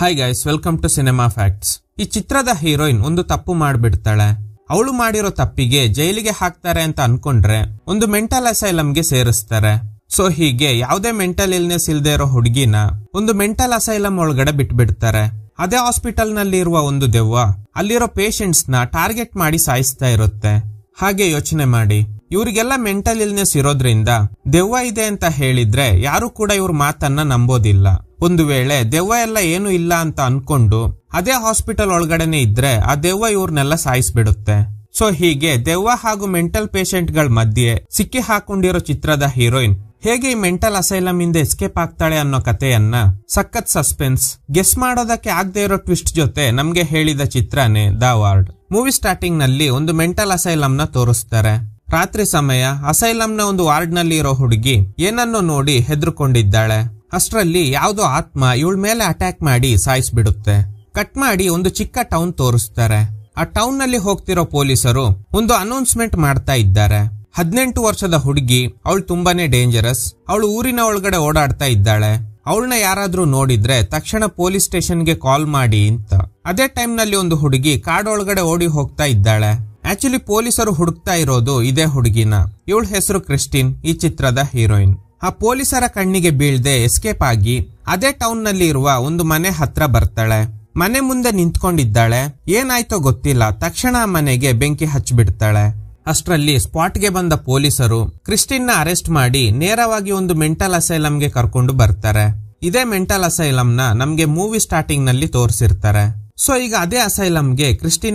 hi guys welcome to cinema facts ಈ ಚಿತ್ರದ heroine ಒಂದು ತಪ್ಪು ಮಾಡಿಬಿಡ್ತಾಳೆ ಅವಳು ಮಾಡಿರೋ ತಪ್ಪಿಗೆ ಜೈಲಿಗೆ ಹಾಕ್ತಾರೆ ಅಂತ ಅನ್ಕೊಂಡ್ರೆ ಒಂದು ಮೆಂಟಲ್ ಅಸೈಲಮ್ಗೆ ಸೇರಿಸ್ತಾರೆ ಸೊ ಹೀಗೆ ಯಾವುದೇ ಮೆಂಟಲ್ ಇಲ್ನೆಸ್ ಇಲ್ದೇ ಇರೋ ಹುಡುಗಿನ ಒಂದು ಮೆಂಟಲ್ ಅಸೈಲಮ್ ಒಳಗಡೆ ಬಿಟ್ಬಿಡ್ತಾರೆ ಅದೇ ಹಾಸ್ಪಿಟಲ್ ನಲ್ಲಿ ಇರುವ ಒಂದು ದೆವ್ವ ಅಲ್ಲಿರೋ ಪೇಷಂಟ್ಸ್ ನ ಟಾರ್ಗೆಟ್ ಮಾಡಿ ಸಾಯಿಸ್ತಾ ಇರುತ್ತೆ ಹಾಗೆ ಯೋಚನೆ ಮಾಡಿ ಇವ್ರಿಗೆಲ್ಲ ಮೆಂಟಲ್ ಇಲ್ನೆಸ್ ಇರೋದ್ರಿಂದ ದೆವ್ವ ಇದೆ ಅಂತ ಹೇಳಿದ್ರೆ ಯಾರು ಕೂಡ ಇವ್ರ ಮಾತನ್ನ ನಂಬೋದಿಲ್ಲ ಒಂದು ವೇಳೆ ದೆವ್ವ ಎಲ್ಲ ಏನು ಇಲ್ಲ ಅಂತ ಅನ್ಕೊಂಡು ಅದೇ ಹಾಸ್ಪಿಟಲ್ ಒಳಗಡೆನೆ ಇದ್ರೆ ಆ ದೆವ್ವ ಇವ್ರನ್ನೆಲ್ಲ ಸಾಯಿಸ್ಬಿಡುತ್ತೆ ಸೊ ಹೀಗೆ ದೆವ್ವ ಹಾಗೂ ಮೆಂಟಲ್ ಪೇಷಂಟ್ ಗಳ ಮಧ್ಯೆ ಸಿಕ್ಕಿ ಹಾಕೊಂಡಿರೋ ಚಿತ್ರದ ಹೀರೋಯಿನ್ ಹೇಗೆ ಈ ಮೆಂಟಲ್ ಅಸೈಲಮ್ ಇಂದ ಎಸ್ಕೇಪ್ ಆಗ್ತಾಳೆ ಅನ್ನೋ ಕಥೆಯನ್ನ ಸಖತ್ ಸಸ್ಪೆನ್ಸ್ ಗೆಸ್ ಮಾಡೋದಕ್ಕೆ ಆಗದೆ ಇರೋ ಟ್ವಿಸ್ಟ್ ಜೊತೆ ನಮ್ಗೆ ಹೇಳಿದ ಚಿತ್ರನೇ ದ ವಾರ್ಡ್ ಮೂವಿ ಸ್ಟಾರ್ಟಿಂಗ್ ನಲ್ಲಿ ಒಂದು ಮೆಂಟಲ್ ನ ತೋರಿಸ್ತಾರೆ ರಾತ್ರಿ ಸಮಯ ಅಸೈಲಂನ ಒಂದು ವಾರ್ಡ್ ನಲ್ಲಿ ಇರೋ ಹುಡುಗಿ ಏನನ್ನು ನೋಡಿ ಹೆದರ್ಕೊಂಡಿದ್ದಾಳೆ ಅಷ್ಟರಲ್ಲಿ ಯಾವುದೋ ಆತ್ಮ ಇವಳ ಮೇಲೆ ಅಟ್ಯಾಕ್ ಮಾಡಿ ಬಿಡುತ್ತೆ ಕಟ್ ಮಾಡಿ ಒಂದು ಚಿಕ್ಕ ಟೌನ್ ತೋರಿಸ್ತಾರೆ ಆ ಟೌನ್ ನಲ್ಲಿ ಹೋಗ್ತಿರೋ ಪೊಲೀಸರು ಒಂದು ಅನೌನ್ಸ್ಮೆಂಟ್ ಮಾಡ್ತಾ ಇದ್ದಾರೆ ಹದಿನೆಂಟು ವರ್ಷದ ಹುಡುಗಿ ಅವಳು ತುಂಬಾನೇ ಡೇಂಜರಸ್ ಅವಳು ಊರಿನ ಒಳಗಡೆ ಓಡಾಡ್ತಾ ಇದ್ದಾಳೆ ಅವಳನ್ನ ಯಾರಾದ್ರೂ ನೋಡಿದ್ರೆ ತಕ್ಷಣ ಪೊಲೀಸ್ ಸ್ಟೇಷನ್ಗೆ ಕಾಲ್ ಮಾಡಿ ಅಂತ ಅದೇ ಟೈಮ್ ನಲ್ಲಿ ಒಂದು ಹುಡುಗಿ ಒಳಗಡೆ ಓಡಿ ಹೋಗ್ತಾ ಇದ್ದಾಳೆ ಆಕ್ಚುಲಿ ಪೊಲೀಸರು ಹುಡುಕ್ತಾ ಇರೋದು ಇದೇ ಹುಡುಗಿನ ಇವಳ ಹೆಸರು ಕ್ರಿಸ್ಟಿನ್ ಈ ಚಿತ್ರದ ಹೀರೋಯಿನ್ ಆ ಪೊಲೀಸರ ಕಣ್ಣಿಗೆ ಬೀಳದೆ ಎಸ್ಕೇಪ್ ಆಗಿ ಅದೇ ಟೌನ್ ನಲ್ಲಿ ಇರುವ ಒಂದು ಮನೆ ಹತ್ರ ಬರ್ತಾಳೆ ಮನೆ ಮುಂದೆ ನಿಂತ್ಕೊಂಡಿದ್ದಾಳೆ ಏನಾಯ್ತೋ ಗೊತ್ತಿಲ್ಲ ತಕ್ಷಣ ಮನೆಗೆ ಬೆಂಕಿ ಹಚ್ಚಿಬಿಡ್ತಾಳೆ ಅಷ್ಟರಲ್ಲಿ ಸ್ಪಾಟ್ಗೆ ಬಂದ ಪೊಲೀಸರು ಕ್ರಿಸ್ಟಿನ್ ನ ಅರೆಸ್ಟ್ ಮಾಡಿ ನೇರವಾಗಿ ಒಂದು ಮೆಂಟಲ್ ಗೆ ಕರ್ಕೊಂಡು ಬರ್ತಾರೆ ಇದೇ ಮೆಂಟಲ್ ಅಸೈಲಂನ ನಮ್ಗೆ ಮೂವಿ ಸ್ಟಾರ್ಟಿಂಗ್ ನಲ್ಲಿ ತೋರಿಸಿರ್ತಾರೆ ಸೊ ಈಗ ಅದೇ ಅಸೈಲಂಗೆ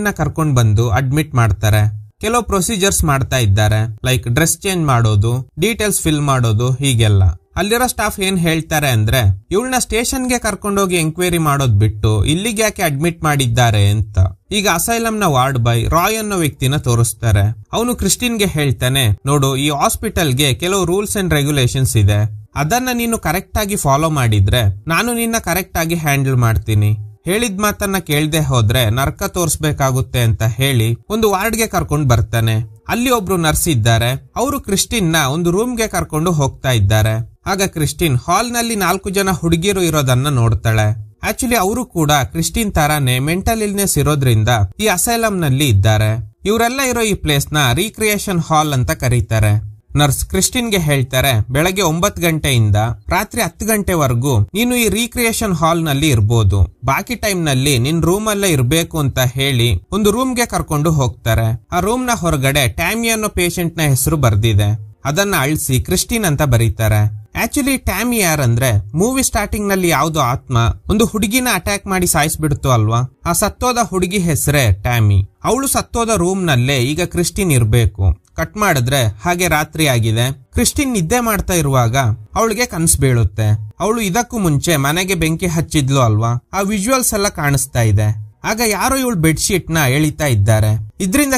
ನ ಕರ್ಕೊಂಡು ಬಂದು ಅಡ್ಮಿಟ್ ಮಾಡ್ತಾರೆ ಕೆಲವು ಪ್ರೊಸೀಜರ್ಸ್ ಮಾಡ್ತಾ ಇದ್ದಾರೆ ಲೈಕ್ ಡ್ರೆಸ್ ಚೇಂಜ್ ಮಾಡೋದು ಡೀಟೇಲ್ಸ್ ಫಿಲ್ ಮಾಡೋದು ಹೀಗೆಲ್ಲ ಅಲ್ಲಿರೋ ಸ್ಟಾಫ್ ಏನ್ ಹೇಳ್ತಾರೆ ಅಂದ್ರೆ ಇವಳನ್ನ ಸ್ಟೇಷನ್ ಗೆ ಕರ್ಕೊಂಡೋಗಿ ಎಂಕ್ವೈರಿ ಮಾಡೋದ್ ಬಿಟ್ಟು ಇಲ್ಲಿಗೆ ಯಾಕೆ ಅಡ್ಮಿಟ್ ಮಾಡಿದ್ದಾರೆ ಅಂತ ಈಗ ಅಸೈಲಂನ ವಾರ್ಡ್ ಬಾಯ್ ರಾಯ್ ಅನ್ನೋ ವ್ಯಕ್ತಿನ ತೋರಿಸ್ತಾರೆ ಅವನು ಗೆ ಹೇಳ್ತಾನೆ ನೋಡು ಈ ಹಾಸ್ಪಿಟಲ್ಗೆ ಕೆಲವು ರೂಲ್ಸ್ ಅಂಡ್ ರೆಗ್ಯುಲೇಷನ್ಸ್ ಇದೆ ಅದನ್ನ ನೀನು ಕರೆಕ್ಟ್ ಆಗಿ ಫಾಲೋ ಮಾಡಿದ್ರೆ ನಾನು ನಿನ್ನ ಕರೆಕ್ಟ್ ಆಗಿ ಹ್ಯಾಂಡಲ್ ಮಾಡ್ತೀನಿ ಹೇಳಿದ ಮಾತನ್ನ ಕೇಳದೆ ಹೋದ್ರೆ ನರ್ಕ ತೋರ್ಸ್ಬೇಕಾಗುತ್ತೆ ಅಂತ ಹೇಳಿ ಒಂದು ವಾರ್ಡ್ಗೆ ಕರ್ಕೊಂಡು ಬರ್ತಾನೆ ಅಲ್ಲಿ ಒಬ್ರು ನರ್ಸ್ ಇದ್ದಾರೆ ಅವರು ಕ್ರಿಸ್ಟಿನ್ ನ ಒಂದು ರೂಮ್ಗೆ ಕರ್ಕೊಂಡು ಹೋಗ್ತಾ ಇದ್ದಾರೆ ಆಗ ಕ್ರಿಸ್ಟಿನ್ ಹಾಲ್ ನಲ್ಲಿ ನಾಲ್ಕು ಜನ ಹುಡುಗಿಯರು ಇರೋದನ್ನ ನೋಡ್ತಾಳೆ ಆಕ್ಚುಲಿ ಅವರು ಕೂಡ ಕ್ರಿಸ್ಟಿನ್ ತರಾನೇ ಮೆಂಟಲ್ ಇಲ್ನೆಸ್ ಇರೋದ್ರಿಂದ ಈ ಅಸೈಲಂ ನಲ್ಲಿ ಇದ್ದಾರೆ ಇವರೆಲ್ಲ ಇರೋ ಈ ಪ್ಲೇಸ್ ನ ರೀಕ್ರಿಯೇಷನ್ ಹಾಲ್ ಅಂತ ಕರೀತಾರೆ ನರ್ಸ್ ಗೆ ಹೇಳ್ತಾರೆ ಬೆಳಗ್ಗೆ ಒಂಬತ್ತು ಗಂಟೆಯಿಂದ ರಾತ್ರಿ ಹತ್ತು ಗಂಟೆವರೆಗೂ ನೀನು ಈ ರೀಕ್ರಿಯೇಷನ್ ಹಾಲ್ ನಲ್ಲಿ ಇರ್ಬೋದು ಬಾಕಿ ಟೈಮ್ ನಲ್ಲಿ ನಿನ್ ರೂಮ್ ಅಲ್ಲೇ ಇರಬೇಕು ಅಂತ ಹೇಳಿ ಒಂದು ರೂಮ್ ಗೆ ಕರ್ಕೊಂಡು ಹೋಗ್ತಾರೆ ಆ ರೂಮ್ ನ ಹೊರಗಡೆ ಟ್ಯಾಮಿ ಅನ್ನೋ ಪೇಷಂಟ್ ನ ಹೆಸರು ಬರ್ದಿದೆ ಅದನ್ನ ಅಳಿಸಿ ಕ್ರಿಸ್ಟಿನ್ ಅಂತ ಬರೀತಾರೆ ಆಕ್ಚುಲಿ ಟ್ಯಾಮಿ ಅಂದ್ರೆ ಮೂವಿ ಸ್ಟಾರ್ಟಿಂಗ್ ನಲ್ಲಿ ಯಾವ್ದು ಆತ್ಮ ಒಂದು ಹುಡುಗಿನ ಅಟ್ಯಾಕ್ ಮಾಡಿ ಸಾಯಿಸ್ಬಿಡ್ತು ಅಲ್ವಾ ಆ ಸತ್ತೋದ ಹುಡುಗಿ ಹೆಸರೇ ಟ್ಯಾಮಿ ಅವಳು ಸತ್ತೋದ ರೂಮ್ ನಲ್ಲೇ ಈಗ ಕ್ರಿಸ್ಟಿನ್ ಇರ್ಬೇಕು ಕಟ್ ಮಾಡಿದ್ರೆ ಹಾಗೆ ರಾತ್ರಿ ಆಗಿದೆ ಕ್ರಿಸ್ಟಿನ್ ನಿದ್ದೆ ಮಾಡ್ತಾ ಇರುವಾಗ ಅವಳಿಗೆ ಕನಸು ಬೀಳುತ್ತೆ ಅವಳು ಇದಕ್ಕೂ ಮುಂಚೆ ಮನೆಗೆ ಬೆಂಕಿ ಹಚ್ಚಿದ್ಲು ಅಲ್ವಾ ಆ ವಿಜುವಲ್ಸ್ ಎಲ್ಲ ಕಾಣಿಸ್ತಾ ಇದೆ ಆಗ ಯಾರೋ ಇವಳು ಬೆಡ್ಶೀಟ್ ನ ಎಳಿತಾ ಇದ್ದಾರೆ ಇದರಿಂದ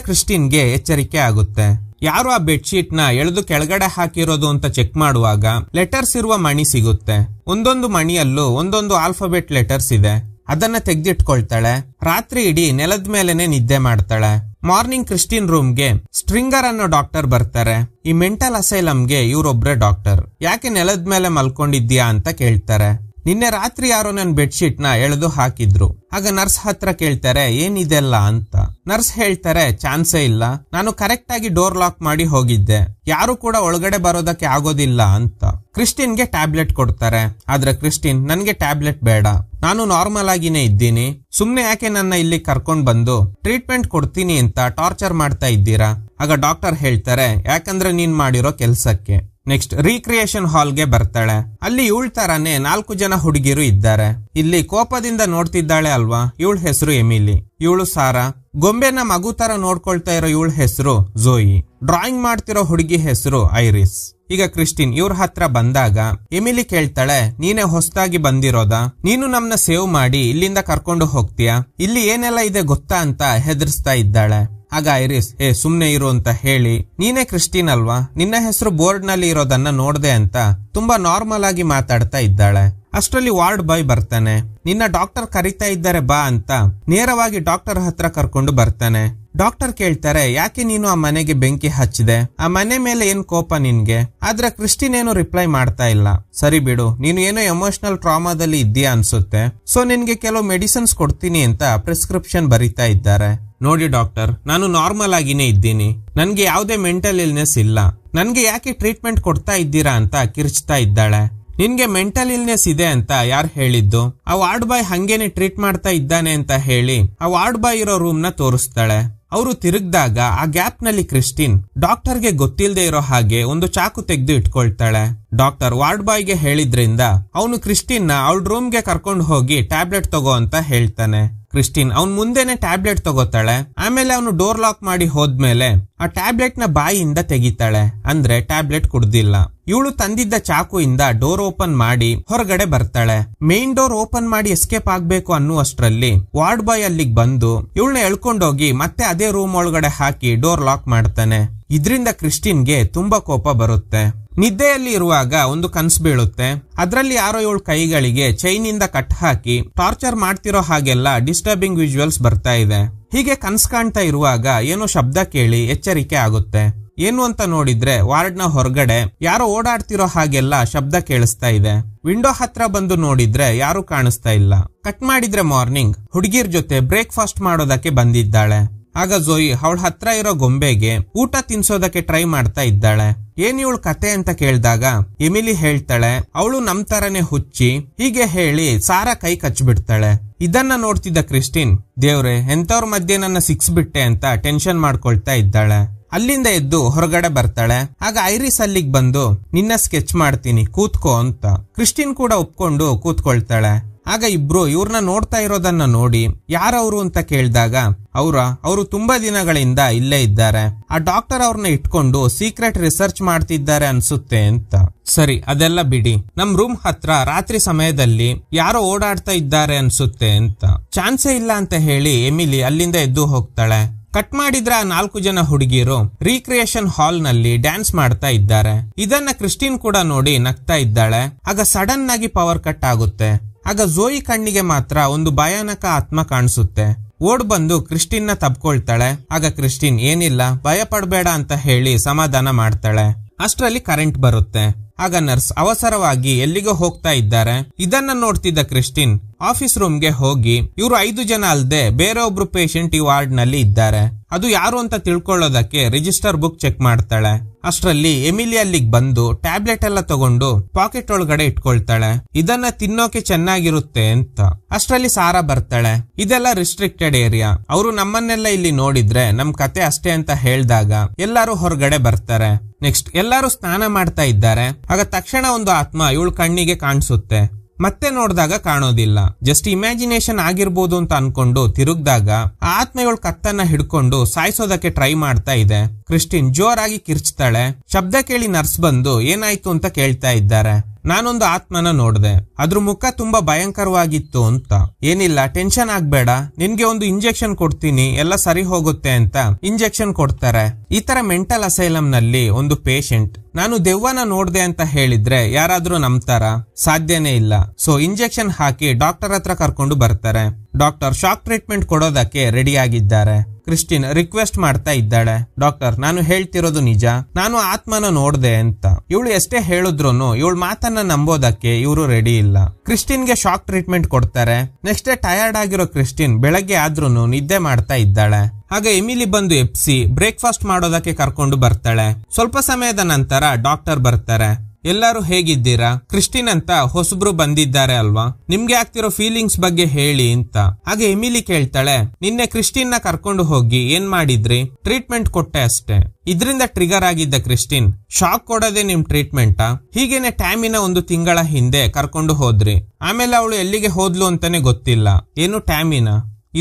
ಗೆ ಎಚ್ಚರಿಕೆ ಆಗುತ್ತೆ ಯಾರು ಆ ಬೆಡ್ಶೀಟ್ ನ ಎಳೆದು ಕೆಳಗಡೆ ಹಾಕಿರೋದು ಅಂತ ಚೆಕ್ ಮಾಡುವಾಗ ಲೆಟರ್ಸ್ ಇರುವ ಮಣಿ ಸಿಗುತ್ತೆ ಒಂದೊಂದು ಮಣಿಯಲ್ಲೂ ಒಂದೊಂದು ಆಲ್ಫಾಬೆಟ್ ಲೆಟರ್ಸ್ ಇದೆ ಅದನ್ನ ತೆಗೆದಿಟ್ಕೊಳ್ತಾಳೆ ರಾತ್ರಿ ಇಡೀ ನೆಲದ ಮೇಲೆನೆ ನಿದ್ದೆ ಮಾಡ್ತಾಳೆ ಮಾರ್ನಿಂಗ್ ಕ್ರಿಸ್ಟಿನ್ ಗೆ ಸ್ಟ್ರಿಂಗರ್ ಅನ್ನೋ ಡಾಕ್ಟರ್ ಬರ್ತಾರೆ ಈ ಮೆಂಟಲ್ ಗೆ ಇವರೊಬ್ರೆ ಡಾಕ್ಟರ್ ಯಾಕೆ ನೆಲದ ಮೇಲೆ ಮಲ್ಕೊಂಡಿದ್ಯಾ ಅಂತ ಕೇಳ್ತಾರೆ ನಿನ್ನೆ ರಾತ್ರಿ ಯಾರೋ ನನ್ನ ಬೆಡ್ಶೀಟ್ ನ ಎಳೆದು ಹಾಕಿದ್ರು ಆಗ ನರ್ಸ್ ಹತ್ರ ಕೇಳ್ತಾರೆ ಏನಿದೆಲ್ಲ ಅಂತ ನರ್ಸ್ ಹೇಳ್ತಾರೆ ಚಾನ್ಸೇ ಇಲ್ಲ ನಾನು ಕರೆಕ್ಟ್ ಆಗಿ ಡೋರ್ ಲಾಕ್ ಮಾಡಿ ಹೋಗಿದ್ದೆ ಯಾರು ಕೂಡ ಒಳಗಡೆ ಬರೋದಕ್ಕೆ ಆಗೋದಿಲ್ಲ ಅಂತ ಕ್ರಿಸ್ಟಿನ್ ಗೆ ಟ್ಯಾಬ್ಲೆಟ್ ಕೊಡ್ತಾರೆ ಆದ್ರೆ ಕ್ರಿಸ್ಟಿನ್ ನನ್ಗೆ ಟ್ಯಾಬ್ಲೆಟ್ ಬೇಡ ನಾನು ನಾರ್ಮಲ್ ಆಗಿನೇ ಇದ್ದೀನಿ ಸುಮ್ನೆ ಯಾಕೆ ನನ್ನ ಇಲ್ಲಿ ಕರ್ಕೊಂಡ್ ಬಂದು ಟ್ರೀಟ್ಮೆಂಟ್ ಕೊಡ್ತೀನಿ ಅಂತ ಟಾರ್ಚರ್ ಮಾಡ್ತಾ ಇದ್ದೀರಾ ಆಗ ಡಾಕ್ಟರ್ ಹೇಳ್ತಾರೆ ಯಾಕಂದ್ರೆ ನೀನ್ ಮಾಡಿರೋ ಕೆಲ್ಸಕ್ಕೆ ನೆಕ್ಸ್ಟ್ ರೀಕ್ರಿಯೇಷನ್ ಹಾಲ್ಗೆ ಬರ್ತಾಳೆ ಅಲ್ಲಿ ಇವಳ ತರಾನೇ ನಾಲ್ಕು ಜನ ಹುಡುಗಿರು ಇದ್ದಾರೆ ಇಲ್ಲಿ ಕೋಪದಿಂದ ನೋಡ್ತಿದ್ದಾಳೆ ಅಲ್ವಾ ಇವಳ ಹೆಸರು ಎಮಿಲಿ ಇವಳು ಸಾರಾ ಗೊಂಬೆನ ಮಗು ತರ ನೋಡ್ಕೊಳ್ತಾ ಇರೋ ಇವಳ ಹೆಸರು ಜೋಯಿ ಡ್ರಾಯಿಂಗ್ ಮಾಡ್ತಿರೋ ಹುಡುಗಿ ಹೆಸರು ಐರಿಸ್ ಈಗ ಕ್ರಿಸ್ಟಿನ್ ಇವ್ರ ಹತ್ರ ಬಂದಾಗ ಎಮಿಲಿ ಕೇಳ್ತಾಳೆ ನೀನೇ ಹೊಸದಾಗಿ ಬಂದಿರೋದ ನೀನು ನಮ್ನ ಸೇವ್ ಮಾಡಿ ಇಲ್ಲಿಂದ ಕರ್ಕೊಂಡು ಹೋಗ್ತೀಯಾ ಇಲ್ಲಿ ಏನೆಲ್ಲ ಇದೆ ಗೊತ್ತಾ ಅಂತ ಹೆದರ್ಸ್ತಾ ಇದ್ದಾಳೆ ಆಗ ಐರಿಸ್ ಏ ಸುಮ್ನೆ ಇರು ಅಂತ ಹೇಳಿ ನೀನೇ ಕ್ರಿಸ್ಟಿನ್ ಅಲ್ವಾ ನಿನ್ನ ಹೆಸರು ಬೋರ್ಡ್ ನಲ್ಲಿ ಇರೋದನ್ನ ನೋಡ್ದೆ ಅಂತ ತುಂಬಾ ನಾರ್ಮಲ್ ಆಗಿ ಮಾತಾಡ್ತಾ ಇದ್ದಾಳೆ ಅಷ್ಟರಲ್ಲಿ ವಾರ್ಡ್ ಬಾಯ್ ಬರ್ತಾನೆ ನಿನ್ನ ಡಾಕ್ಟರ್ ಕರಿತಾ ಇದ್ದಾರೆ ಬಾ ಅಂತ ನೇರವಾಗಿ ಡಾಕ್ಟರ್ ಹತ್ರ ಕರ್ಕೊಂಡು ಬರ್ತಾನೆ ಡಾಕ್ಟರ್ ಕೇಳ್ತಾರೆ ಯಾಕೆ ನೀನು ಆ ಮನೆಗೆ ಬೆಂಕಿ ಹಚ್ಚಿದೆ ಆ ಮನೆ ಮೇಲೆ ಏನ್ ಕೋಪ ನಿನ್ಗೆ ಆದ್ರೆ ಕ್ರಿಸ್ಟಿನ್ ಏನು ರಿಪ್ಲೈ ಮಾಡ್ತಾ ಇಲ್ಲ ಸರಿ ಬಿಡು ನೀನು ಏನೋ ಎಮೋಷನಲ್ ಟ್ರಾಮಾದಲ್ಲಿ ಇದ್ದೀಯಾ ಅನ್ಸುತ್ತೆ ಸೊ ನಿನ್ಗೆ ಕೆಲವು ಮೆಡಿಸಿನ್ಸ್ ಕೊಡ್ತೀನಿ ಅಂತ ಪ್ರಿಸ್ಕ್ರಿಪ್ಷನ್ ಬರಿತಾ ಇದ್ದಾರೆ ನೋಡಿ ಡಾಕ್ಟರ್ ನಾನು ನಾರ್ಮಲ್ ಆಗಿನೇ ಇದ್ದೀನಿ ನನಗೆ ಯಾವುದೇ ಮೆಂಟಲ್ ಇಲ್ನೆಸ್ ಇಲ್ಲ ನನಗೆ ಯಾಕೆ ಟ್ರೀಟ್ಮೆಂಟ್ ಕೊಡ್ತಾ ಇದ್ದೀರಾ ಅಂತ ಕಿರ್ಚ್ತಾ ಇದ್ದಾಳೆ ನಿನ್ಗೆ ಮೆಂಟಲ್ ಇಲ್ನೆಸ್ ಇದೆ ಅಂತ ಯಾರು ಹೇಳಿದ್ದು ಆ ವಾರ್ಡ್ ಬಾಯ್ ಹಂಗೇನೆ ಟ್ರೀಟ್ ಮಾಡ್ತಾ ಇದ್ದಾನೆ ಅಂತ ಹೇಳಿ ಆ ವಾರ್ಡ್ ಬಾಯ್ ಇರೋ ರೂಮ್ ನ ತೋರಿಸ್ತಾಳೆ ಅವರು ತಿರುಗ್ದಾಗ ಆ ಗ್ಯಾಪ್ ನಲ್ಲಿ ಕ್ರಿಸ್ಟಿನ್ ಡಾಕ್ಟರ್ಗೆ ಗೊತ್ತಿಲ್ಲದೆ ಇರೋ ಹಾಗೆ ಒಂದು ಚಾಕು ತೆಗೆದು ಇಟ್ಕೊಳ್ತಾಳೆ ಡಾಕ್ಟರ್ ವಾರ್ಡ್ ಬಾಯ್ಗೆ ಹೇಳಿದ್ರಿಂದ ಅವನು ಕ್ರಿಸ್ಟಿನ್ ನ ಅವಳ ರೂಮ್ಗೆ ಕರ್ಕೊಂಡು ಹೋಗಿ ಟ್ಯಾಬ್ಲೆಟ್ ತಗೋ ಅಂತ ಹೇಳ್ತಾನೆ ಕ್ರಿಸ್ಟಿನ್ ಅವ್ನ್ ಮುಂದೆನೆ ಟ್ಯಾಬ್ಲೆಟ್ ತಗೋತಾಳೆ ಆಮೇಲೆ ಅವನು ಡೋರ್ ಲಾಕ್ ಮಾಡಿ ಹೋದ್ಮೇಲೆ ಆ ಟ್ಯಾಬ್ಲೆಟ್ ನ ಬಾಯಿಯಿಂದ ತೆಗಿತಾಳೆ ಅಂದ್ರೆ ಟ್ಯಾಬ್ಲೆಟ್ ಕುಡ್ದಿಲ್ಲ ಇವಳು ತಂದಿದ್ದ ಚಾಕು ಇಂದ ಡೋರ್ ಓಪನ್ ಮಾಡಿ ಹೊರಗಡೆ ಬರ್ತಾಳೆ ಮೇನ್ ಡೋರ್ ಓಪನ್ ಮಾಡಿ ಎಸ್ಕೇಪ್ ಆಗ್ಬೇಕು ಅನ್ನುವಷ್ಟರಲ್ಲಿ ವಾರ್ಡ್ ಬಾಯ್ ಅಲ್ಲಿಗೆ ಬಂದು ಇವಳನ್ನ ಎಳ್ಕೊಂಡೋಗಿ ಮತ್ತೆ ಅದೇ ರೂಮ್ ಒಳಗಡೆ ಹಾಕಿ ಡೋರ್ ಲಾಕ್ ಮಾಡ್ತಾನೆ ಇದರಿಂದ ಗೆ ತುಂಬಾ ಕೋಪ ಬರುತ್ತೆ ನಿದ್ದೆಯಲ್ಲಿ ಇರುವಾಗ ಒಂದು ಕನಸು ಬೀಳುತ್ತೆ ಅದರಲ್ಲಿ ಯಾರೋ ಏಳು ಕೈಗಳಿಗೆ ಚೈನಿಂದ ಕಟ್ ಹಾಕಿ ಟಾರ್ಚರ್ ಮಾಡ್ತಿರೋ ಹಾಗೆಲ್ಲ ಡಿಸ್ಟರ್ಬಿಂಗ್ ವಿಜುವಲ್ಸ್ ಬರ್ತಾ ಇದೆ ಹೀಗೆ ಕನ್ಸ್ ಕಾಣ್ತಾ ಇರುವಾಗ ಏನೋ ಶಬ್ದ ಕೇಳಿ ಎಚ್ಚರಿಕೆ ಆಗುತ್ತೆ ಏನು ಅಂತ ನೋಡಿದ್ರೆ ವಾರ್ಡ್ ನ ಹೊರಗಡೆ ಯಾರೋ ಓಡಾಡ್ತಿರೋ ಹಾಗೆಲ್ಲ ಶಬ್ದ ಕೇಳಿಸ್ತಾ ಇದೆ ವಿಂಡೋ ಹತ್ರ ಬಂದು ನೋಡಿದ್ರೆ ಯಾರು ಕಾಣಿಸ್ತಾ ಇಲ್ಲ ಕಟ್ ಮಾಡಿದ್ರೆ ಮಾರ್ನಿಂಗ್ ಹುಡುಗಿರ್ ಜೊತೆ ಬ್ರೇಕ್ಫಾಸ್ಟ್ ಮಾಡೋದಕ್ಕೆ ಬಂದಿದ್ದಾಳೆ ಆಗ ಜೋಯಿ ಅವಳ ಹತ್ರ ಇರೋ ಗೊಂಬೆಗೆ ಊಟ ತಿನ್ಸೋದಕ್ಕೆ ಟ್ರೈ ಮಾಡ್ತಾ ಇದ್ದಾಳೆ ಏನ್ ಇವಳು ಕತೆ ಅಂತ ಕೇಳಿದಾಗ ಎಮಿಲಿ ಹೇಳ್ತಾಳೆ ಅವಳು ನಮ್ ತರನೆ ಹುಚ್ಚಿ ಹೀಗೆ ಹೇಳಿ ಸಾರಾ ಕೈ ಬಿಡ್ತಾಳೆ ಇದನ್ನ ನೋಡ್ತಿದ್ದ ಕ್ರಿಸ್ಟಿನ್ ದೇವ್ರೆ ಎಂತವ್ರ ಮಧ್ಯೆ ನನ್ನ ಸಿಕ್ಸ್ಬಿಟ್ಟೆ ಅಂತ ಟೆನ್ಷನ್ ಮಾಡ್ಕೊಳ್ತಾ ಇದ್ದಾಳೆ ಅಲ್ಲಿಂದ ಎದ್ದು ಹೊರಗಡೆ ಬರ್ತಾಳೆ ಆಗ ಐರಿಸ್ ಅಲ್ಲಿಗೆ ಬಂದು ನಿನ್ನ ಸ್ಕೆಚ್ ಮಾಡ್ತೀನಿ ಕೂತ್ಕೋ ಅಂತ ಕ್ರಿಸ್ಟಿನ್ ಕೂಡ ಒಪ್ಕೊಂಡು ಕೂತ್ಕೊಳ್ತಾಳೆ ಆಗ ಇಬ್ರು ಇವ್ರನ್ನ ನೋಡ್ತಾ ಇರೋದನ್ನ ನೋಡಿ ಯಾರವ್ರು ಅಂತ ಕೇಳಿದಾಗ ಅವ್ರ ಅವರು ತುಂಬಾ ದಿನಗಳಿಂದ ಇಲ್ಲೇ ಇದ್ದಾರೆ ಆ ಡಾಕ್ಟರ್ ಅವ್ರನ್ನ ಇಟ್ಕೊಂಡು ಸೀಕ್ರೆಟ್ ರಿಸರ್ಚ್ ಮಾಡ್ತಿದ್ದಾರೆ ಅನ್ಸುತ್ತೆ ಅಂತ ಸರಿ ಅದೆಲ್ಲ ಬಿಡಿ ನಮ್ ರೂಮ್ ಹತ್ರ ರಾತ್ರಿ ಸಮಯದಲ್ಲಿ ಯಾರೋ ಓಡಾಡ್ತಾ ಇದ್ದಾರೆ ಅನ್ಸುತ್ತೆ ಅಂತ ಚಾನ್ಸೇ ಇಲ್ಲ ಅಂತ ಹೇಳಿ ಎಮಿಲಿ ಅಲ್ಲಿಂದ ಎದ್ದು ಹೋಗ್ತಾಳೆ ಕಟ್ ಮಾಡಿದ್ರ ನಾಲ್ಕು ಜನ ಹುಡುಗಿಯರು ರೀಕ್ರಿಯೇಷನ್ ಹಾಲ್ ನಲ್ಲಿ ಡ್ಯಾನ್ಸ್ ಮಾಡ್ತಾ ಇದ್ದಾರೆ ಇದನ್ನ ಕ್ರಿಸ್ಟಿನ್ ಕೂಡ ನೋಡಿ ನಗ್ತಾ ಇದ್ದಾಳೆ ಆಗ ಸಡನ್ ಆಗಿ ಪವರ್ ಕಟ್ ಆಗುತ್ತೆ ಆಗ ಜೋಯಿ ಕಣ್ಣಿಗೆ ಮಾತ್ರ ಒಂದು ಭಯಾನಕ ಆತ್ಮ ಕಾಣಿಸುತ್ತೆ ಓಡ್ ಬಂದು ನ ತಬ್ಕೊಳ್ತಾಳೆ ಆಗ ಕ್ರಿಸ್ಟಿನ್ ಏನಿಲ್ಲ ಭಯ ಪಡಬೇಡ ಅಂತ ಹೇಳಿ ಸಮಾಧಾನ ಮಾಡ್ತಾಳೆ ಅಷ್ಟರಲ್ಲಿ ಕರೆಂಟ್ ಬರುತ್ತೆ ಆಗ ನರ್ಸ್ ಅವಸರವಾಗಿ ಎಲ್ಲಿಗೋ ಹೋಗ್ತಾ ಇದ್ದಾರೆ ಇದನ್ನ ನೋಡ್ತಿದ್ದ ಕ್ರಿಸ್ಟಿನ್ ಆಫೀಸ್ ರೂಮ್ಗೆ ಹೋಗಿ ಇವರು ಐದು ಜನ ಅಲ್ಲದೆ ಬೇರೆ ಒಬ್ರು ಪೇಷಂಟ್ ಈ ವಾರ್ಡ್ ನಲ್ಲಿ ಇದ್ದಾರೆ ಅದು ಯಾರು ಅಂತ ತಿಳ್ಕೊಳ್ಳೋದಕ್ಕೆ ರಿಜಿಸ್ಟರ್ ಬುಕ್ ಚೆಕ್ ಮಾಡ್ತಾಳೆ ಅಷ್ಟರಲ್ಲಿ ಎಮಿಲಿ ಅಲ್ಲಿಗೆ ಬಂದು ಟ್ಯಾಬ್ಲೆಟ್ ಎಲ್ಲ ತಗೊಂಡು ಪಾಕೆಟ್ ಒಳಗಡೆ ಇಟ್ಕೊಳ್ತಾಳೆ ಇದನ್ನ ತಿನ್ನೋಕೆ ಚೆನ್ನಾಗಿರುತ್ತೆ ಅಂತ ಅಷ್ಟರಲ್ಲಿ ಸಾರಾ ಬರ್ತಾಳೆ ಇದೆಲ್ಲ ರಿಸ್ಟ್ರಿಕ್ಟೆಡ್ ಏರಿಯಾ ಅವರು ನಮ್ಮನ್ನೆಲ್ಲ ಇಲ್ಲಿ ನೋಡಿದ್ರೆ ನಮ್ ಕತೆ ಅಷ್ಟೇ ಅಂತ ಹೇಳ್ದಾಗ ಎಲ್ಲಾರು ಹೊರಗಡೆ ಬರ್ತಾರೆ ನೆಕ್ಸ್ಟ್ ಎಲ್ಲಾರು ಸ್ನಾನ ಮಾಡ್ತಾ ಇದ್ದಾರೆ ಆಗ ತಕ್ಷಣ ಒಂದು ಆತ್ಮ ಇವಳು ಕಣ್ಣಿಗೆ ಕಾಣಿಸುತ್ತೆ ಮತ್ತೆ ನೋಡಿದಾಗ ಕಾಣೋದಿಲ್ಲ ಜಸ್ಟ್ ಇಮ್ಯಾಜಿನೇಷನ್ ಆಗಿರ್ಬೋದು ಅಂತ ಅನ್ಕೊಂಡು ತಿರುಗ್ದಾಗ ಆತ್ಮೆಗಳು ಕತ್ತನ್ನ ಹಿಡ್ಕೊಂಡು ಸಾಯಿಸೋದಕ್ಕೆ ಟ್ರೈ ಮಾಡ್ತಾ ಇದೆ ಕ್ರಿಸ್ಟಿನ್ ಜೋರಾಗಿ ಕಿರ್ಚ್ತಾಳೆ ಶಬ್ದ ಕೇಳಿ ನರ್ಸ್ ಬಂದು ಏನಾಯ್ತು ಅಂತ ಕೇಳ್ತಾ ಇದ್ದಾರೆ ನಾನೊಂದು ಆತ್ಮನ ನೋಡ್ದೆ ಅದ್ರ ಮುಖ ತುಂಬಾ ಭಯಂಕರವಾಗಿತ್ತು ಅಂತ ಏನಿಲ್ಲ ಟೆನ್ಷನ್ ಆಗ್ಬೇಡ ನಿನ್ಗೆ ಒಂದು ಇಂಜೆಕ್ಷನ್ ಕೊಡ್ತೀನಿ ಎಲ್ಲ ಸರಿ ಹೋಗುತ್ತೆ ಅಂತ ಇಂಜೆಕ್ಷನ್ ಕೊಡ್ತಾರೆ ಈ ತರ ಮೆಂಟಲ್ ಅಸೈಲಮ್ ನಲ್ಲಿ ಒಂದು ಪೇಷಂಟ್ ನಾನು ದೆವ್ವನ ನೋಡ್ದೆ ಅಂತ ಹೇಳಿದ್ರೆ ಯಾರಾದ್ರೂ ನಂಬ್ತಾರ ಸಾಧ್ಯನೇ ಇಲ್ಲ ಸೊ ಇಂಜೆಕ್ಷನ್ ಹಾಕಿ ಡಾಕ್ಟರ್ ಹತ್ರ ಕರ್ಕೊಂಡು ಬರ್ತಾರೆ ಡಾಕ್ಟರ್ ಶಾಕ್ ಟ್ರೀಟ್ಮೆಂಟ್ ಕೊಡೋದಕ್ಕೆ ರೆಡಿ ಆಗಿದ್ದಾರೆ ಕ್ರಿಸ್ಟಿನ್ ರಿಕ್ವೆಸ್ಟ್ ಮಾಡ್ತಾ ಇದ್ದಾಳೆ ಡಾಕ್ಟರ್ ನಾನು ಹೇಳ್ತಿರೋದು ನಿಜ ನಾನು ಆತ್ಮನ ನೋಡ್ದೆ ಅಂತ ಇವಳು ಎಷ್ಟೇ ಹೇಳಿದ್ರು ಇವಳ ಮಾತನ್ನ ನಂಬೋದಕ್ಕೆ ಇವರು ರೆಡಿ ಇಲ್ಲ ಗೆ ಶಾಕ್ ಟ್ರೀಟ್ಮೆಂಟ್ ಕೊಡ್ತಾರೆ ನೆಕ್ಸ್ಟ್ ಡೇ ಟಯರ್ಡ್ ಆಗಿರೋ ಕ್ರಿಸ್ಟಿನ್ ಬೆಳಗ್ಗೆ ಆದ್ರೂನು ನಿದ್ದೆ ಮಾಡ್ತಾ ಇದ್ದಾಳೆ ಹಾಗೆ ಎಮಿಲಿ ಬಂದು ಎಪ್ಸಿ ಬ್ರೇಕ್ಫಾಸ್ಟ್ ಮಾಡೋದಕ್ಕೆ ಕರ್ಕೊಂಡು ಬರ್ತಾಳೆ ಸ್ವಲ್ಪ ಸಮಯದ ನಂತರ ಡಾಕ್ಟರ್ ಬರ್ತಾರೆ ಎಲ್ಲರೂ ಹೇಗಿದ್ದೀರಾ ಕ್ರಿಸ್ಟಿನ್ ಅಂತ ಹೊಸಬ್ರು ಬಂದಿದ್ದಾರೆ ಅಲ್ವಾ ನಿಮ್ಗೆ ಆಗ್ತಿರೋ ಫೀಲಿಂಗ್ಸ್ ಬಗ್ಗೆ ಹೇಳಿ ಅಂತ ಹಾಗೆ ಎಮಿಲಿ ಕೇಳ್ತಾಳೆ ನಿನ್ನೆ ಕ್ರಿಸ್ಟಿನ್ ನ ಕರ್ಕೊಂಡು ಹೋಗಿ ಏನ್ ಮಾಡಿದ್ರಿ ಟ್ರೀಟ್ಮೆಂಟ್ ಕೊಟ್ಟೆ ಅಷ್ಟೇ ಇದರಿಂದ ಟ್ರಿಗರ್ ಆಗಿದ್ದ ಕ್ರಿಸ್ಟಿನ್ ಶಾಕ್ ಕೊಡೋದೇ ನಿಮ್ ಟ್ರೀಟ್ಮೆಂಟ್ ಹೀಗೇನೆ ಟ್ಯಾಮಿನ ಒಂದು ತಿಂಗಳ ಹಿಂದೆ ಕರ್ಕೊಂಡು ಹೋದ್ರಿ ಆಮೇಲೆ ಅವಳು ಎಲ್ಲಿಗೆ ಹೋದ್ಲು ಅಂತಾನೆ ಗೊತ್ತಿಲ್ಲ ಏನು ಟ್ಯಾಮಿನ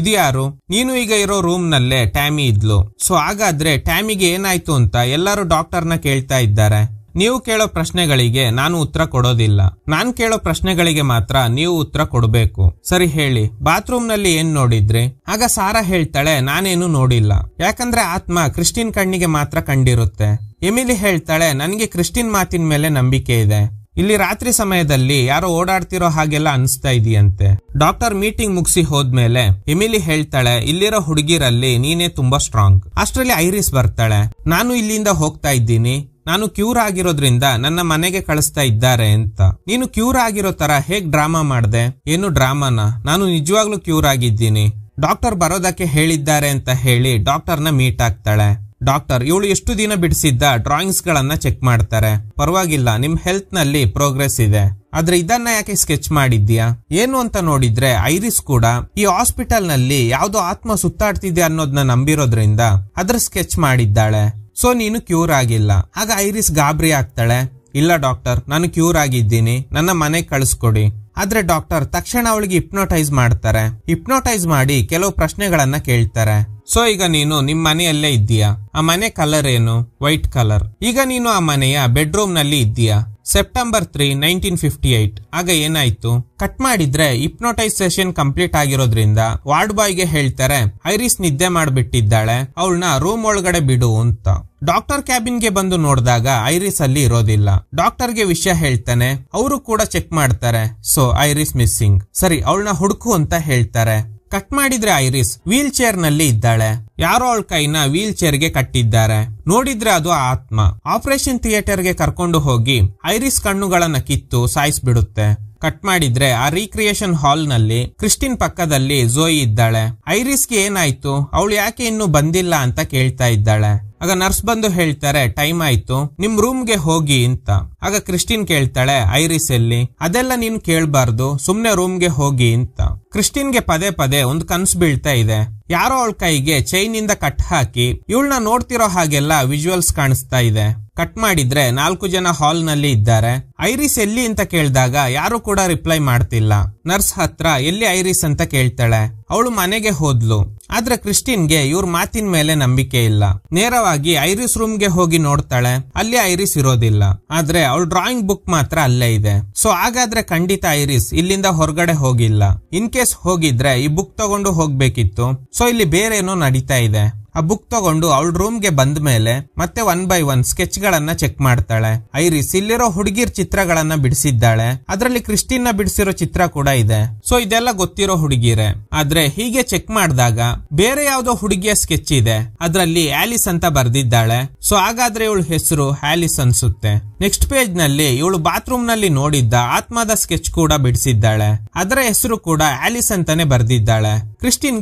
ಇದು ಯಾರು ನೀನು ಈಗ ಇರೋ ರೂಮ್ ನಲ್ಲೇ ಟ್ಯಾಮಿ ಇದ್ಲು ಸೊ ಹಾಗಾದ್ರೆ ಟ್ಯಾಮಿಗೆ ಏನಾಯ್ತು ಅಂತ ಎಲ್ಲರೂ ಡಾಕ್ಟರ್ನ ಕೇಳ್ತಾ ಇದ್ದಾರೆ ನೀವು ಕೇಳೋ ಪ್ರಶ್ನೆಗಳಿಗೆ ನಾನು ಉತ್ತರ ಕೊಡೋದಿಲ್ಲ ನಾನ್ ಕೇಳೋ ಪ್ರಶ್ನೆಗಳಿಗೆ ಮಾತ್ರ ನೀವು ಉತ್ತರ ಕೊಡಬೇಕು ಸರಿ ಹೇಳಿ ಬಾತ್ರೂಮ್ ನಲ್ಲಿ ಏನ್ ನೋಡಿದ್ರಿ ಆಗ ಸಾರಾ ಹೇಳ್ತಾಳೆ ನಾನೇನು ನೋಡಿಲ್ಲ ಯಾಕಂದ್ರೆ ಆತ್ಮ ಕ್ರಿಸ್ಟಿನ್ ಕಣ್ಣಿಗೆ ಮಾತ್ರ ಕಂಡಿರುತ್ತೆ ಎಮಿಲಿ ಹೇಳ್ತಾಳೆ ನನಗೆ ಕ್ರಿಸ್ಟಿನ್ ಮಾತಿನ ಮೇಲೆ ನಂಬಿಕೆ ಇದೆ ಇಲ್ಲಿ ರಾತ್ರಿ ಸಮಯದಲ್ಲಿ ಯಾರೋ ಓಡಾಡ್ತಿರೋ ಹಾಗೆಲ್ಲ ಅನ್ಸ್ತಾ ಇದೆಯಂತೆ ಡಾಕ್ಟರ್ ಮೀಟಿಂಗ್ ಮುಗಿಸಿ ಹೋದ್ಮೇಲೆ ಎಮಿಲಿ ಹೇಳ್ತಾಳೆ ಇಲ್ಲಿರೋ ಹುಡುಗಿರಲ್ಲಿ ನೀನೇ ತುಂಬಾ ಸ್ಟ್ರಾಂಗ್ ಅಷ್ಟರಲ್ಲಿ ಐರಿಸ್ ಬರ್ತಾಳೆ ನಾನು ಇಲ್ಲಿಂದ ಹೋಗ್ತಾ ಇದ್ದೀನಿ ನಾನು ಕ್ಯೂರ್ ಆಗಿರೋದ್ರಿಂದ ನನ್ನ ಮನೆಗೆ ಕಳಿಸ್ತಾ ಇದ್ದಾರೆ ಅಂತ ನೀನು ಕ್ಯೂರ್ ಆಗಿರೋ ತರ ಹೇಗ್ ಡ್ರಾಮಾ ಮಾಡಿದೆ ಏನು ಡ್ರಾಮಾನ ನಾನು ನಿಜವಾಗ್ಲೂ ಕ್ಯೂರ್ ಆಗಿದ್ದೀನಿ ಡಾಕ್ಟರ್ ಬರೋದಕ್ಕೆ ಹೇಳಿದ್ದಾರೆ ಅಂತ ಹೇಳಿ ಡಾಕ್ಟರ್ನ ಮೀಟ್ ಆಗ್ತಾಳೆ ಡಾಕ್ಟರ್ ಇವಳು ಎಷ್ಟು ದಿನ ಬಿಡಿಸಿದ್ದ ಡ್ರಾಯಿಂಗ್ಸ್ ಗಳನ್ನ ಚೆಕ್ ಮಾಡ್ತಾರೆ ಪರವಾಗಿಲ್ಲ ನಿಮ್ ಹೆಲ್ತ್ ನಲ್ಲಿ ಪ್ರೋಗ್ರೆಸ್ ಇದೆ ಆದ್ರೆ ಇದನ್ನ ಯಾಕೆ ಸ್ಕೆಚ್ ಮಾಡಿದ್ಯಾ ಏನು ಅಂತ ನೋಡಿದ್ರೆ ಐರಿಸ್ ಕೂಡ ಈ ಹಾಸ್ಪಿಟಲ್ ನಲ್ಲಿ ಯಾವ್ದೋ ಆತ್ಮ ಸುತ್ತಾಡ್ತಿದೆ ಅನ್ನೋದನ್ನ ನಂಬಿರೋದ್ರಿಂದ ಅದ್ರ ಸ್ಕೆಚ್ ಮಾಡಿದ್ದಾಳೆ ಸೊ ನೀನು ಕ್ಯೂರ್ ಆಗಿಲ್ಲ ಆಗ ಐರಿಸ್ ಗಾಬರಿ ಆಗ್ತಾಳೆ ಇಲ್ಲ ಡಾಕ್ಟರ್ ನಾನು ಕ್ಯೂರ್ ಆಗಿದ್ದೀನಿ ನನ್ನ ಮನೆಗೆ ಕಳಿಸ್ಕೊಡಿ ಆದ್ರೆ ಡಾಕ್ಟರ್ ತಕ್ಷಣ ಅವಳಿಗೆ ಇಪ್ನೋಟೈಸ್ ಮಾಡ್ತಾರೆ ಇಪ್ನೋಟೈಸ್ ಮಾಡಿ ಕೆಲವು ಪ್ರಶ್ನೆಗಳನ್ನ ಕೇಳ್ತಾರೆ ಸೊ ಈಗ ನೀನು ನಿಮ್ ಮನೆಯಲ್ಲೇ ಇದ್ದೀಯಾ ಆ ಮನೆ ಕಲರ್ ಏನು ವೈಟ್ ಕಲರ್ ಈಗ ನೀನು ಆ ಮನೆಯ ಬೆಡ್ರೂಮ್ ನಲ್ಲಿ ಇದ್ದೀಯಾ September three nineteen fifty eight ಆಗ ಏನಾಯ್ತು ಕಟ್ ಮಾಡಿದ್ರೆ ಇಪ್ನೋಟೈಸ್ ಸೆಷನ್ ಕಂಪ್ಲೀಟ್ ಆಗಿರೋದ್ರಿಂದ ವಾರ್ಡ್ ಬಾಯ್ಗೆ ಹೇಳ್ತಾರೆ ಐರಿಸ್ ನಿದ್ದೆ ಮಾಡಿಬಿಟ್ಟಿದ್ದಾಳೆ ಅವಳನ್ನ ರೂಮ್ ಒಳಗಡೆ ಬಿಡು ಅಂತ ಡಾಕ್ಟರ್ ಕ್ಯಾಬಿನ್ಗೆ ಬಂದು ನೋಡಿದಾಗ ಐರಿಸ್ ಅಲ್ಲಿ ಇರೋದಿಲ್ಲ ಡಾಕ್ಟರ್ಗೆ ವಿಷಯ ಹೇಳ್ತಾನೆ ಅವರು ಕೂಡ ಚೆಕ್ ಮಾಡ್ತಾರೆ ಸೊ ಐರಿಸ್ ಮಿಸ್ಸಿಂಗ್ ಸರಿ ಅವಳನ್ನ ಹುಡುಕು ಅಂತ ಹೇಳ್ತಾರೆ ಕಟ್ ಮಾಡಿದ್ರೆ ಐರಿಸ್ ವೀಲ್ ಚೇರ್ ನಲ್ಲಿ ಇದ್ದಾಳೆ ಯಾರೋ ಅವಳ ಕೈನ ವೀಲ್ ಚೇರ್ ಗೆ ಕಟ್ಟಿದ್ದಾರೆ ನೋಡಿದ್ರೆ ಅದು ಆತ್ಮ ಆಪರೇಷನ್ ಥಿಯೇಟರ್ ಗೆ ಕರ್ಕೊಂಡು ಹೋಗಿ ಐರಿಸ್ ಕಣ್ಣುಗಳನ್ನ ಕಿತ್ತು ಸಾಯಿಸ್ಬಿಡುತ್ತೆ ಕಟ್ ಮಾಡಿದ್ರೆ ಆ ರೀಕ್ರಿಯೇಷನ್ ಹಾಲ್ ನಲ್ಲಿ ಕ್ರಿಸ್ಟಿನ್ ಪಕ್ಕದಲ್ಲಿ ಜೋಯಿ ಇದ್ದಾಳೆ ಐರಿಸ್ಗೆ ಏನಾಯ್ತು ಅವಳು ಯಾಕೆ ಇನ್ನು ಬಂದಿಲ್ಲ ಅಂತ ಕೇಳ್ತಾ ಇದ್ದಾಳೆ ಆಗ ನರ್ಸ್ ಬಂದು ಹೇಳ್ತಾರೆ ಟೈಮ್ ಆಯ್ತು ನಿಮ್ ರೂಮ್ಗೆ ಹೋಗಿ ಅಂತ ಆಗ ಕ್ರಿಸ್ಟಿನ್ ಕೇಳ್ತಾಳೆ ಐರಿಸ್ ಎಲ್ಲಿ ಅದೆಲ್ಲ ನೀನ್ ಕೇಳ್ಬಾರ್ದು ಸುಮ್ನೆ ರೂಮ್ಗೆ ಹೋಗಿ ಅಂತ ಕ್ರಿಸ್ಟಿನ್ಗೆ ಪದೇ ಪದೇ ಒಂದು ಕನ್ಸು ಬೀಳ್ತಾ ಇದೆ ಯಾರೋ ಅವಳ ಕೈಗೆ ಚೈನ್ ಇಂದ ಕಟ್ ಹಾಕಿ ಇವಳನ್ನ ನೋಡ್ತಿರೋ ಹಾಗೆಲ್ಲ ವಿಜುವಲ್ಸ್ ಕಾಣಿಸ್ತಾ ಇದೆ ಕಟ್ ಮಾಡಿದ್ರೆ ನಾಲ್ಕು ಜನ ಹಾಲ್ ನಲ್ಲಿ ಇದ್ದಾರೆ ಐರಿಸ್ ಎಲ್ಲಿ ಅಂತ ಕೇಳಿದಾಗ ಯಾರು ಕೂಡ ರಿಪ್ಲೈ ಮಾಡ್ತಿಲ್ಲ ನರ್ಸ್ ಹತ್ರ ಎಲ್ಲಿ ಐರಿಸ್ ಅಂತ ಕೇಳ್ತಾಳೆ ಅವಳು ಮನೆಗೆ ಹೋದ್ಲು ಆದ್ರೆ ಕ್ರಿಸ್ಟಿನ್ಗೆ ಇವ್ರ ಮಾತಿನ ಮೇಲೆ ನಂಬಿಕೆ ಇಲ್ಲ ನೇರವಾಗಿ ಐರಿಸ್ ರೂಮ್ಗೆ ಹೋಗಿ ನೋಡ್ತಾಳೆ ಅಲ್ಲಿ ಐರಿಸ್ ಇರೋದಿಲ್ಲ ಆದ್ರೆ ಅವಳು ಡ್ರಾಯಿಂಗ್ ಬುಕ್ ಮಾತ್ರ ಅಲ್ಲೇ ಇದೆ ಸೊ ಹಾಗಾದ್ರೆ ಖಂಡಿತ ಐರಿಸ್ ಇಲ್ಲಿಂದ ಹೊರಗಡೆ ಹೋಗಿಲ್ಲ ಇನ್ ಕೇಸ್ ಹೋಗಿದ್ರೆ ಈ ಬುಕ್ ತಗೊಂಡು ಹೋಗ್ಬೇಕಿತ್ತು ಸೊ ಇಲ್ಲಿ ಏನೋ ನಡೀತಾ ಇದೆ ಆ ಬುಕ್ ತಗೊಂಡು ಅವಳ ರೂಮ್ಗೆ ಬಂದ ಮೇಲೆ ಮತ್ತೆ ಒನ್ ಬೈ ಒನ್ ಸ್ಕೆಚ್ ಗಳನ್ನ ಚೆಕ್ ಮಾಡ್ತಾಳೆ ಐರಿಸ್ ಇಲ್ಲಿರೋ ಹುಡುಗಿರ್ ಚಿತ್ರಗಳನ್ನ ಬಿಡಿಸಿದ್ದಾಳೆ ಅದರಲ್ಲಿ ಕ್ರಿಸ್ಟಿನ್ ಬಿಡಿಸಿರೋ ಚಿತ್ರ ಕೂಡ ಇದೆ ಸೊ ಇದೆಲ್ಲ ಗೊತ್ತಿರೋ ಹುಡುಗಿರೆ ಆದ್ರೆ ಹೀಗೆ ಚೆಕ್ ಮಾಡಿದಾಗ ಬೇರೆ ಯಾವ್ದೋ ಹುಡುಗಿಯ ಸ್ಕೆಚ್ ಇದೆ ಅದರಲ್ಲಿ ಆಲಿಸ್ ಅಂತ ಬರ್ದಿದ್ದಾಳೆ ಸೊ ಹಾಗಾದ್ರೆ ಇವಳ ಹೆಸರು ಆಲಿಸ್ ಅನ್ಸುತ್ತೆ ನೆಕ್ಸ್ಟ್ ಪೇಜ್ ನಲ್ಲಿ ಇವಳು ಬಾತ್ರೂಮ್ ನಲ್ಲಿ ನೋಡಿದ್ದ ಆತ್ಮದ ಸ್ಕೆಚ್ ಕೂಡ ಬಿಡಿಸಿದ್ದಾಳೆ ಅದರ ಹೆಸರು ಕೂಡ ಆಲಿಸ್ ಅಂತಾನೆ ಬರ್ದಿದ್ದಾಳೆ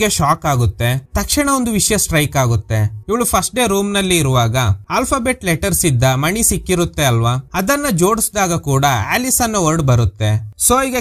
ಗೆ ಶಾಕ್ ಆಗುತ್ತೆ ತಕ್ಷಣ ಒಂದು ವಿಷಯ ಸ್ಟ್ರೈಕ್ ಆಗುತ್ತೆ ಇವಳು ಫಸ್ಟ್ ಡೇ ರೂಮ್ ನಲ್ಲಿ ಇರುವಾಗ ಆಲ್ಫಾಬೆಟ್ ಲೆಟರ್ಸ್ ಇದ್ದ ಮಣಿ ಸಿಕ್ಕಿರುತ್ತೆ ಅಲ್ವಾ ಅದನ್ನ ಜೋಡಿಸಿದಾಗ ಕೂಡ ಆಲಿಸ್ ಅನ್ನೋ ವರ್ಡ್ ಬರುತ್ತೆ ಸೊ ಈಗ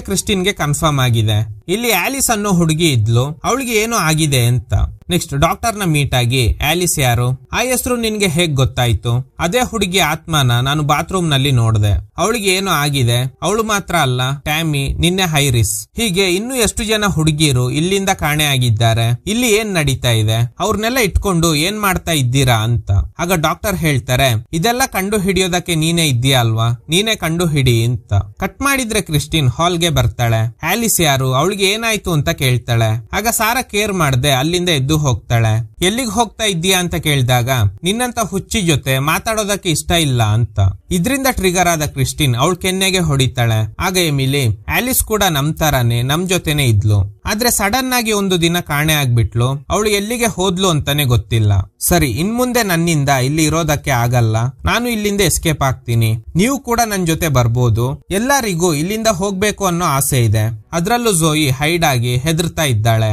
ಗೆ ಕನ್ಫರ್ಮ್ ಆಗಿದೆ ಇಲ್ಲಿ ಆಲಿಸ್ ಅನ್ನೋ ಹುಡುಗಿ ಇದ್ಲು ಅವಳಿಗೆ ಏನು ಆಗಿದೆ ಅಂತ ನೆಕ್ಸ್ಟ್ ಡಾಕ್ಟರ್ ನ ಮೀಟ್ ಆಗಿ ಆಲಿಸ್ ಯಾರು ಆ ಹೆಸರು ನಿನ್ಗೆ ಹೇಗ್ ಗೊತ್ತಾಯ್ತು ಅದೇ ಹುಡುಗಿ ಆತ್ಮನ ನಾನು ಬಾತ್ರೂಮ್ ನಲ್ಲಿ ನೋಡಿದೆ ಅವಳಿಗೆ ಏನು ಆಗಿದೆ ಅವಳು ಮಾತ್ರ ಅಲ್ಲ ಟ್ಯಾಮಿ ನಿನ್ನೆ ಹೈರಿಸ್ ಹೀಗೆ ಇನ್ನು ಎಷ್ಟು ಜನ ಹುಡುಗಿಯರು ಇಲ್ಲಿಂದ ಕಾಣೆ ಆಗಿದ್ದಾರೆ ಇಲ್ಲಿ ಏನ್ ನಡೀತಾ ಇದೆ ಅವ್ರನ್ನೆಲ್ಲ ಇಟ್ಕೊಂಡು ಏನ್ ಮಾಡ್ತಾ ಇದ್ದೀರಾ ಅಂತ ಆಗ ಡಾಕ್ಟರ್ ಹೇಳ್ತಾರೆ ಇದೆಲ್ಲ ಕಂಡು ಹಿಡಿಯೋದಕ್ಕೆ ನೀನೇ ಇದ್ದೀಯಾ ಅಲ್ವಾ ನೀನೆ ಕಂಡು ಹಿಡಿ ಅಂತ ಕಟ್ ಮಾಡಿದ್ರೆ ಕ್ರಿಸ್ಟಿನ್ ಹಾಲ್ಗೆ ಬರ್ತಾಳೆ ಆಲಿಸ್ ಯಾರು ಅವಳಿಗೆ ಏನಾಯ್ತು ಅಂತ ಕೇಳ್ತಾಳೆ ಆಗ ಸಾರ ಕೇರ್ ಮಾಡ್ದೆ ಅಲ್ಲಿಂದ ಎದ್ದು ಹೋಗ್ತಾಳೆ ಎಲ್ಲಿಗೆ ಹೋಗ್ತಾ ಇದ್ದೀಯಾ ಅಂತ ಕೇಳಿದಾಗ ನಿನ್ನಂತ ಹುಚ್ಚಿ ಜೊತೆ ಮಾತಾಡೋದಕ್ಕೆ ಇಷ್ಟ ಇಲ್ಲ ಅಂತ ಇದ್ರಿಂದ ಟ್ರಿಗರ್ ಆದ ಕ್ರಿಸ್ಟಿನ್ ಅವಳು ಕೆನ್ನೆಗೆ ಹೊಡಿತಾಳೆ ಆಗ ಎಮಿಲಿ ಆಲಿಸ್ ಕೂಡ ನಮ್ ತರಾನೇ ನಮ್ ಜೊತೆನೆ ಇದ್ಲು ಆದ್ರೆ ಸಡನ್ ಆಗಿ ಒಂದು ದಿನ ಕಾಣೆ ಆಗ್ಬಿಟ್ಲು ಅವಳು ಎಲ್ಲಿಗೆ ಹೋದ್ಲು ಅಂತಾನೆ ಗೊತ್ತಿಲ್ಲ ಸರಿ ಇನ್ ಮುಂದೆ ನನ್ನಿಂದ ಇಲ್ಲಿ ಇರೋದಕ್ಕೆ ಆಗಲ್ಲ ನಾನು ಇಲ್ಲಿಂದ ಎಸ್ಕೇಪ್ ಆಗ್ತೀನಿ ನೀವು ಕೂಡ ನನ್ ಜೊತೆ ಬರ್ಬೋದು ಎಲ್ಲರಿಗೂ ಇಲ್ಲಿಂದ ಹೋಗ್ಬೇಕು ಅನ್ನೋ ಆಸೆ ಇದೆ ಅದ್ರಲ್ಲೂ ಜೋಯಿ ಹೈಡ್ ಆಗಿ ಹೆದರ್ತಾ ಇದ್ದಾಳೆ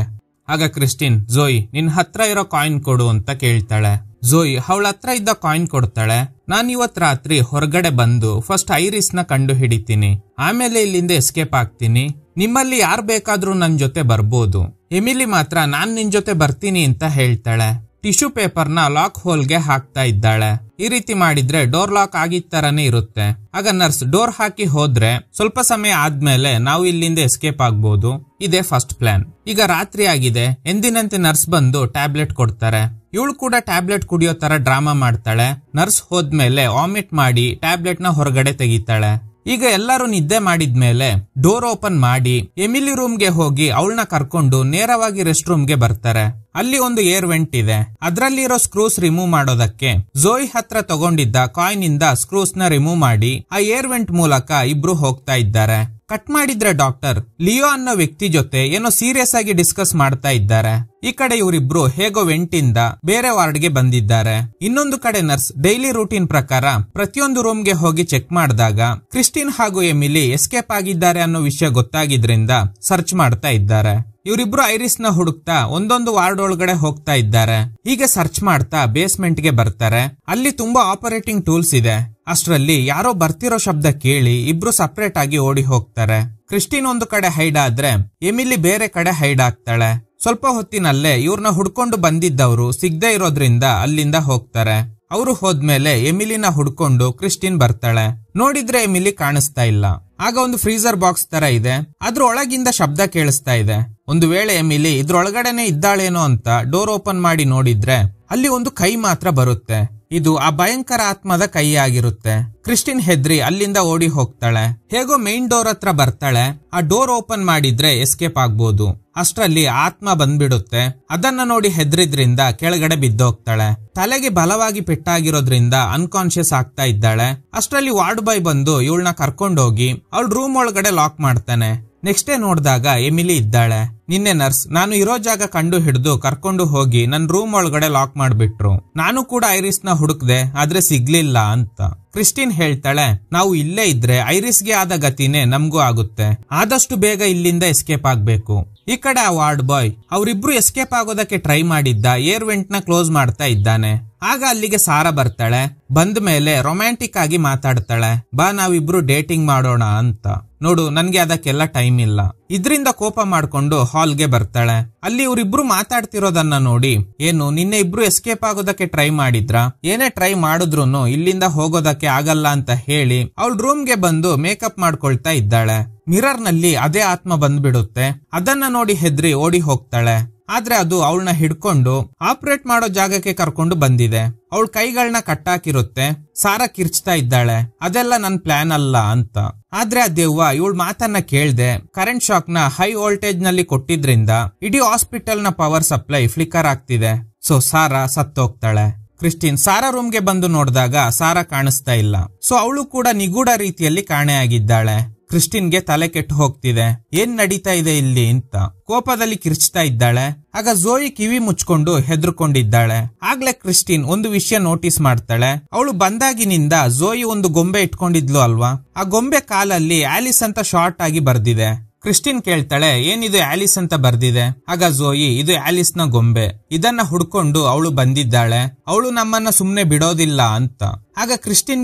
ಆಗ ಕ್ರಿಸ್ಟಿನ್ ಜೋಯಿ ನಿನ್ ಹತ್ರ ಇರೋ ಕಾಯಿನ್ ಕೊಡು ಅಂತ ಕೇಳ್ತಾಳೆ ಜೋಯಿ ಅವಳ ಹತ್ರ ಇದ್ದ ಕಾಯಿನ್ ಕೊಡ್ತಾಳೆ ನಾನು ಇವತ್ ರಾತ್ರಿ ಹೊರಗಡೆ ಬಂದು ಫಸ್ಟ್ ಐರಿಸ್ ನ ಕಂಡು ಹಿಡಿತೀನಿ ಆಮೇಲೆ ಇಲ್ಲಿಂದ ಎಸ್ಕೇಪ್ ಆಗ್ತೀನಿ ನಿಮ್ಮಲ್ಲಿ ಯಾರು ಬೇಕಾದ್ರೂ ನನ್ ಜೊತೆ ಬರ್ಬೋದು ಎಮಿಲಿ ಮಾತ್ರ ನಾನ್ ನಿನ್ ಜೊತೆ ಬರ್ತೀನಿ ಅಂತ ಹೇಳ್ತಾಳೆ ಟಿಶ್ಯೂ ಪೇಪರ್ ನ ಲಾಕ್ ಹೋಲ್ಗೆ ಹಾಕ್ತಾ ಇದ್ದಾಳೆ ಈ ರೀತಿ ಮಾಡಿದ್ರೆ ಡೋರ್ ಲಾಕ್ ಆಗಿದ ಇರುತ್ತೆ ಆಗ ನರ್ಸ್ ಡೋರ್ ಹಾಕಿ ಹೋದ್ರೆ ಸ್ವಲ್ಪ ಸಮಯ ಆದ್ಮೇಲೆ ನಾವು ಇಲ್ಲಿಂದ ಎಸ್ಕೇಪ್ ಆಗ್ಬಹುದು ಇದೇ ಫಸ್ಟ್ ಪ್ಲಾನ್ ಈಗ ರಾತ್ರಿ ಆಗಿದೆ ಎಂದಿನಂತೆ ನರ್ಸ್ ಬಂದು ಟ್ಯಾಬ್ಲೆಟ್ ಕೊಡ್ತಾರೆ ಇವಳು ಕೂಡ ಟ್ಯಾಬ್ಲೆಟ್ ಕುಡಿಯೋ ತರ ಡ್ರಾಮಾ ಮಾಡ್ತಾಳೆ ನರ್ಸ್ ಹೋದ್ಮೇಲೆ ವಾಮಿಟ್ ಮಾಡಿ ಟ್ಯಾಬ್ಲೆಟ್ ನ ಹೊರಗಡೆ ತೆಗಿತಾಳೆ ಈಗ ಎಲ್ಲರೂ ನಿದ್ದೆ ಮಾಡಿದ್ಮೇಲೆ ಡೋರ್ ಓಪನ್ ಮಾಡಿ ಎಮಿಲಿ ರೂಮ್ಗೆ ಹೋಗಿ ಅವಳನ್ನ ಕರ್ಕೊಂಡು ನೇರವಾಗಿ ರೆಸ್ಟ್ ರೂಮ್ಗೆ ಬರ್ತಾರೆ ಅಲ್ಲಿ ಒಂದು ಏರ್ ವೆಂಟ್ ಇದೆ ಅದರಲ್ಲಿರೋ ಸ್ಕ್ರೂಸ್ ರಿಮೂವ್ ಮಾಡೋದಕ್ಕೆ ಜೋಯ್ ಹತ್ರ ತಗೊಂಡಿದ್ದ ಕಾಯಿನ್ ಇಂದ ಸ್ಕ್ರೂಸ್ ನ ರಿಮೂವ್ ಮಾಡಿ ಆ ಏರ್ ವೆಂಟ್ ಮೂಲಕ ಇಬ್ರು ಹೋಗ್ತಾ ಇದ್ದಾರೆ ಕಟ್ ಮಾಡಿದ್ರೆ ಡಾಕ್ಟರ್ ಲಿಯೋ ಅನ್ನೋ ವ್ಯಕ್ತಿ ಜೊತೆ ಏನೋ ಸೀರಿಯಸ್ ಆಗಿ ಡಿಸ್ಕಸ್ ಮಾಡ್ತಾ ಇದ್ದಾರೆ ಈ ಕಡೆ ಇವರಿಬ್ರು ಹೇಗೋ ಇಂದ ಬೇರೆ ವಾರ್ಡ್ಗೆ ಬಂದಿದ್ದಾರೆ ಇನ್ನೊಂದು ಕಡೆ ನರ್ಸ್ ಡೈಲಿ ರೂಟೀನ್ ಪ್ರಕಾರ ಪ್ರತಿಯೊಂದು ರೂಮ್ಗೆ ಹೋಗಿ ಚೆಕ್ ಮಾಡಿದಾಗ ಕ್ರಿಸ್ಟಿನ್ ಹಾಗೂ ಎಮಿಲಿ ಎಸ್ಕೇಪ್ ಆಗಿದ್ದಾರೆ ಅನ್ನೋ ವಿಷಯ ಗೊತ್ತಾಗಿದ್ರಿಂದ ಸರ್ಚ್ ಮಾಡ್ತಾ ಇದ್ದಾರೆ ಇವರಿಬ್ರು ಐರಿಸ್ ನ ಹುಡುಕ್ತಾ ಒಂದೊಂದು ವಾರ್ಡ್ ಒಳಗಡೆ ಹೋಗ್ತಾ ಇದ್ದಾರೆ ಹೀಗೆ ಸರ್ಚ್ ಮಾಡ್ತಾ ಬೇಸ್ಮೆಂಟ್ ಗೆ ಬರ್ತಾರೆ ಅಲ್ಲಿ ತುಂಬಾ ಆಪರೇಟಿಂಗ್ ಟೂಲ್ಸ್ ಇದೆ ಅಷ್ಟರಲ್ಲಿ ಯಾರೋ ಬರ್ತಿರೋ ಶಬ್ದ ಕೇಳಿ ಇಬ್ರು ಸಪರೇಟ್ ಆಗಿ ಓಡಿ ಹೋಗ್ತಾರೆ ಕ್ರಿಸ್ಟಿನ್ ಒಂದು ಕಡೆ ಹೈಡ್ ಆದ್ರೆ ಎಮಿಲಿ ಬೇರೆ ಕಡೆ ಹೈಡ್ ಆಗ್ತಾಳೆ ಸ್ವಲ್ಪ ಹೊತ್ತಿನಲ್ಲೇ ಇವ್ರನ್ನ ಹುಡ್ಕೊಂಡು ಬಂದಿದ್ದವರು ಸಿಗ್ದೇ ಇರೋದ್ರಿಂದ ಅಲ್ಲಿಂದ ಹೋಗ್ತಾರೆ ಅವರು ಹೋದ್ಮೇಲೆ ಎಮಿಲಿನ ಹುಡ್ಕೊಂಡು ಕ್ರಿಸ್ಟಿನ್ ಬರ್ತಾಳೆ ನೋಡಿದ್ರೆ ಎಮಿಲಿ ಕಾಣಿಸ್ತಾ ಇಲ್ಲ ಆಗ ಒಂದು ಫ್ರೀಜರ್ ಬಾಕ್ಸ್ ತರ ಇದೆ ಅದ್ರ ಒಳಗಿಂದ ಶಬ್ದ ಕೇಳಿಸ್ತಾ ಇದೆ ಒಂದು ವೇಳೆ ಎಮಿಲಿ ಇದ್ರೊಳಗಡೆನೆ ಇದ್ದಾಳೇನೋ ಅಂತ ಡೋರ್ ಓಪನ್ ಮಾಡಿ ನೋಡಿದ್ರೆ ಅಲ್ಲಿ ಒಂದು ಕೈ ಮಾತ್ರ ಬರುತ್ತೆ ಇದು ಆ ಭಯಂಕರ ಆತ್ಮದ ಕೈ ಆಗಿರುತ್ತೆ ಕ್ರಿಸ್ಟಿನ್ ಹೆದ್ರಿ ಅಲ್ಲಿಂದ ಓಡಿ ಹೋಗ್ತಾಳೆ ಹೇಗೋ ಮೇನ್ ಡೋರ್ ಹತ್ರ ಬರ್ತಾಳೆ ಆ ಡೋರ್ ಓಪನ್ ಮಾಡಿದ್ರೆ ಎಸ್ಕೇಪ್ ಆಗ್ಬೋದು ಅಷ್ಟರಲ್ಲಿ ಆತ್ಮ ಬಂದ್ಬಿಡುತ್ತೆ ಅದನ್ನ ನೋಡಿ ಹೆದ್ರಿದ್ರಿಂದ ಕೆಳಗಡೆ ಬಿದ್ದೋಗ್ತಾಳೆ ತಲೆಗೆ ಬಲವಾಗಿ ಪೆಟ್ಟಾಗಿರೋದ್ರಿಂದ ಅನ್ಕಾನ್ಶಿಯಸ್ ಆಗ್ತಾ ಇದ್ದಾಳೆ ಅಷ್ಟರಲ್ಲಿ ವಾರ್ಡ್ ಬಾಯ್ ಬಂದು ಇವಳನ್ನ ಕರ್ಕೊಂಡೋಗಿ ಅವಳ ರೂಮ್ ಒಳಗಡೆ ಲಾಕ್ ಮಾಡ್ತಾನೆ ನೆಕ್ಸ್ಟ್ ಡೇ ನೋಡಿದಾಗ ಎಮಿಲಿ ಇದ್ದಾಳೆ ನಿನ್ನೆ ನರ್ಸ್ ನಾನು ಇರೋ ಜಾಗ ಕಂಡು ಹಿಡಿದು ಕರ್ಕೊಂಡು ಹೋಗಿ ನನ್ನ ರೂಮ್ ಒಳಗಡೆ ಲಾಕ್ ಮಾಡಿಬಿಟ್ರು ನಾನು ಕೂಡ ಐರಿಸ್ ನ ಹುಡುಕ್ದೆ ಆದ್ರೆ ಸಿಗ್ಲಿಲ್ಲ ಅಂತ ಕ್ರಿಸ್ಟಿನ್ ಹೇಳ್ತಾಳೆ ನಾವು ಇಲ್ಲೇ ಇದ್ರೆ ಐರಿಸ್ಗೆ ಆದ ಗತಿನೇ ನಮಗೂ ಆಗುತ್ತೆ ಆದಷ್ಟು ಬೇಗ ಇಲ್ಲಿಂದ ಎಸ್ಕೇಪ್ ಆಗ್ಬೇಕು ಈ ಕಡೆ ಆ ವಾರ್ಡ್ ಬಾಯ್ ಅವರಿಬ್ರು ಎಸ್ಕೇಪ್ ಆಗೋದಕ್ಕೆ ಟ್ರೈ ಮಾಡಿದ್ದ ಏರ್ ವೆಂಟ್ ನ ಕ್ಲೋಸ್ ಮಾಡ್ತಾ ಇದ್ದಾನೆ ಆಗ ಅಲ್ಲಿಗೆ ಸಾರಾ ಬರ್ತಾಳೆ ಬಂದ ಮೇಲೆ ರೊಮ್ಯಾಂಟಿಕ್ ಆಗಿ ಮಾತಾಡ್ತಾಳೆ ಬಾ ನಾವಿಬ್ರು ಡೇಟಿಂಗ್ ಮಾಡೋಣ ಅಂತ ನೋಡು ನನ್ಗೆ ಅದಕ್ಕೆಲ್ಲ ಟೈಮ್ ಇಲ್ಲ ಇದ್ರಿಂದ ಕೋಪ ಮಾಡ್ಕೊಂಡು ಹಾಲ್ಗೆ ಬರ್ತಾಳೆ ಅಲ್ಲಿ ಇವ್ರಿಬ್ರು ಮಾತಾಡ್ತಿರೋದನ್ನ ನೋಡಿ ಏನು ನಿನ್ನೆ ಇಬ್ರು ಎಸ್ಕೇಪ್ ಆಗೋದಕ್ಕೆ ಟ್ರೈ ಮಾಡಿದ್ರ ಏನೇ ಟ್ರೈ ಮಾಡಿದ್ರು ಇಲ್ಲಿಂದ ಹೋಗೋದಕ್ಕೆ ಆಗಲ್ಲ ಅಂತ ಹೇಳಿ ಅವಳ ರೂಮ್ಗೆ ಬಂದು ಮೇಕಪ್ ಮಾಡ್ಕೊಳ್ತಾ ಇದ್ದಾಳೆ ಮಿರರ್ನಲ್ಲಿ ಅದೇ ಆತ್ಮ ಬಂದ್ಬಿಡುತ್ತೆ ಅದನ್ನ ನೋಡಿ ಹೆದ್ರಿ ಓಡಿ ಹೋಗ್ತಾಳೆ ಆದ್ರೆ ಅದು ಅವಳನ್ನ ಹಿಡ್ಕೊಂಡು ಆಪರೇಟ್ ಮಾಡೋ ಜಾಗಕ್ಕೆ ಕರ್ಕೊಂಡು ಬಂದಿದೆ ಅವಳ ಕೈಗಳನ್ನ ಕಟ್ಟಾಕಿರುತ್ತೆ ಸಾರ ಕಿರ್ಚ್ತಾ ಇದ್ದಾಳೆ ಅದೆಲ್ಲ ನನ್ ಪ್ಲಾನ್ ಅಲ್ಲ ಅಂತ ಆದ್ರೆ ಆ ದೇವ್ವ ಇವಳ ಮಾತನ್ನ ಕೇಳ್ದೆ ಕರೆಂಟ್ ಶಾಕ್ ನ ಹೈ ವೋಲ್ಟೇಜ್ ನಲ್ಲಿ ಕೊಟ್ಟಿದ್ರಿಂದ ಇಡೀ ಹಾಸ್ಪಿಟಲ್ ನ ಪವರ್ ಸಪ್ಲೈ ಫ್ಲಿಕರ್ ಆಗ್ತಿದೆ ಸೊ ಸಾರಾ ಸತ್ತೋಗ್ತಾಳೆ ಕ್ರಿಸ್ಟಿನ್ ಸಾರಾ ರೂಮ್ಗೆ ಬಂದು ನೋಡಿದಾಗ ಸಾರಾ ಕಾಣಿಸ್ತಾ ಇಲ್ಲ ಸೊ ಅವಳು ಕೂಡ ನಿಗೂಢ ರೀತಿಯಲ್ಲಿ ಕಾಣೆಯಾಗಿದ್ದಾಳೆ ಕ್ರಿಸ್ಟಿನ್ಗೆ ತಲೆ ಕೆಟ್ಟು ಹೋಗ್ತಿದೆ ಏನ್ ನಡೀತಾ ಇದೆ ಇಲ್ಲಿ ಅಂತ ಕೋಪದಲ್ಲಿ ಕಿರ್ಚ್ತಾ ಇದ್ದಾಳೆ ಆಗ ಜೋಯಿ ಕಿವಿ ಮುಚ್ಕೊಂಡು ಹೆದರ್ಕೊಂಡಿದ್ದಾಳೆ ಆಗ್ಲೇ ಕ್ರಿಸ್ಟಿನ್ ಒಂದು ವಿಷಯ ನೋಟಿಸ್ ಮಾಡ್ತಾಳೆ ಅವಳು ಬಂದಾಗಿನಿಂದ ಜೋಯಿ ಒಂದು ಗೊಂಬೆ ಇಟ್ಕೊಂಡಿದ್ಲು ಅಲ್ವಾ ಆ ಗೊಂಬೆ ಕಾಲಲ್ಲಿ ಆಲಿಸ್ ಅಂತ ಶಾರ್ಟ್ ಆಗಿ ಬರ್ದಿದೆ ಕ್ರಿಸ್ಟಿನ್ ಕೇಳ್ತಾಳೆ ಏನಿದು ಆಲಿಸ್ ಅಂತ ಬರ್ದಿದೆ ಆಗ ಜೋಯಿ ಇದು ಆಲಿಸ್ ನ ಗೊಂಬೆ ಇದನ್ನ ಹುಡ್ಕೊಂಡು ಅವಳು ಬಂದಿದ್ದಾಳೆ ಅವಳು ನಮ್ಮನ್ನ ಸುಮ್ನೆ ಬಿಡೋದಿಲ್ಲ ಅಂತ ಆಗ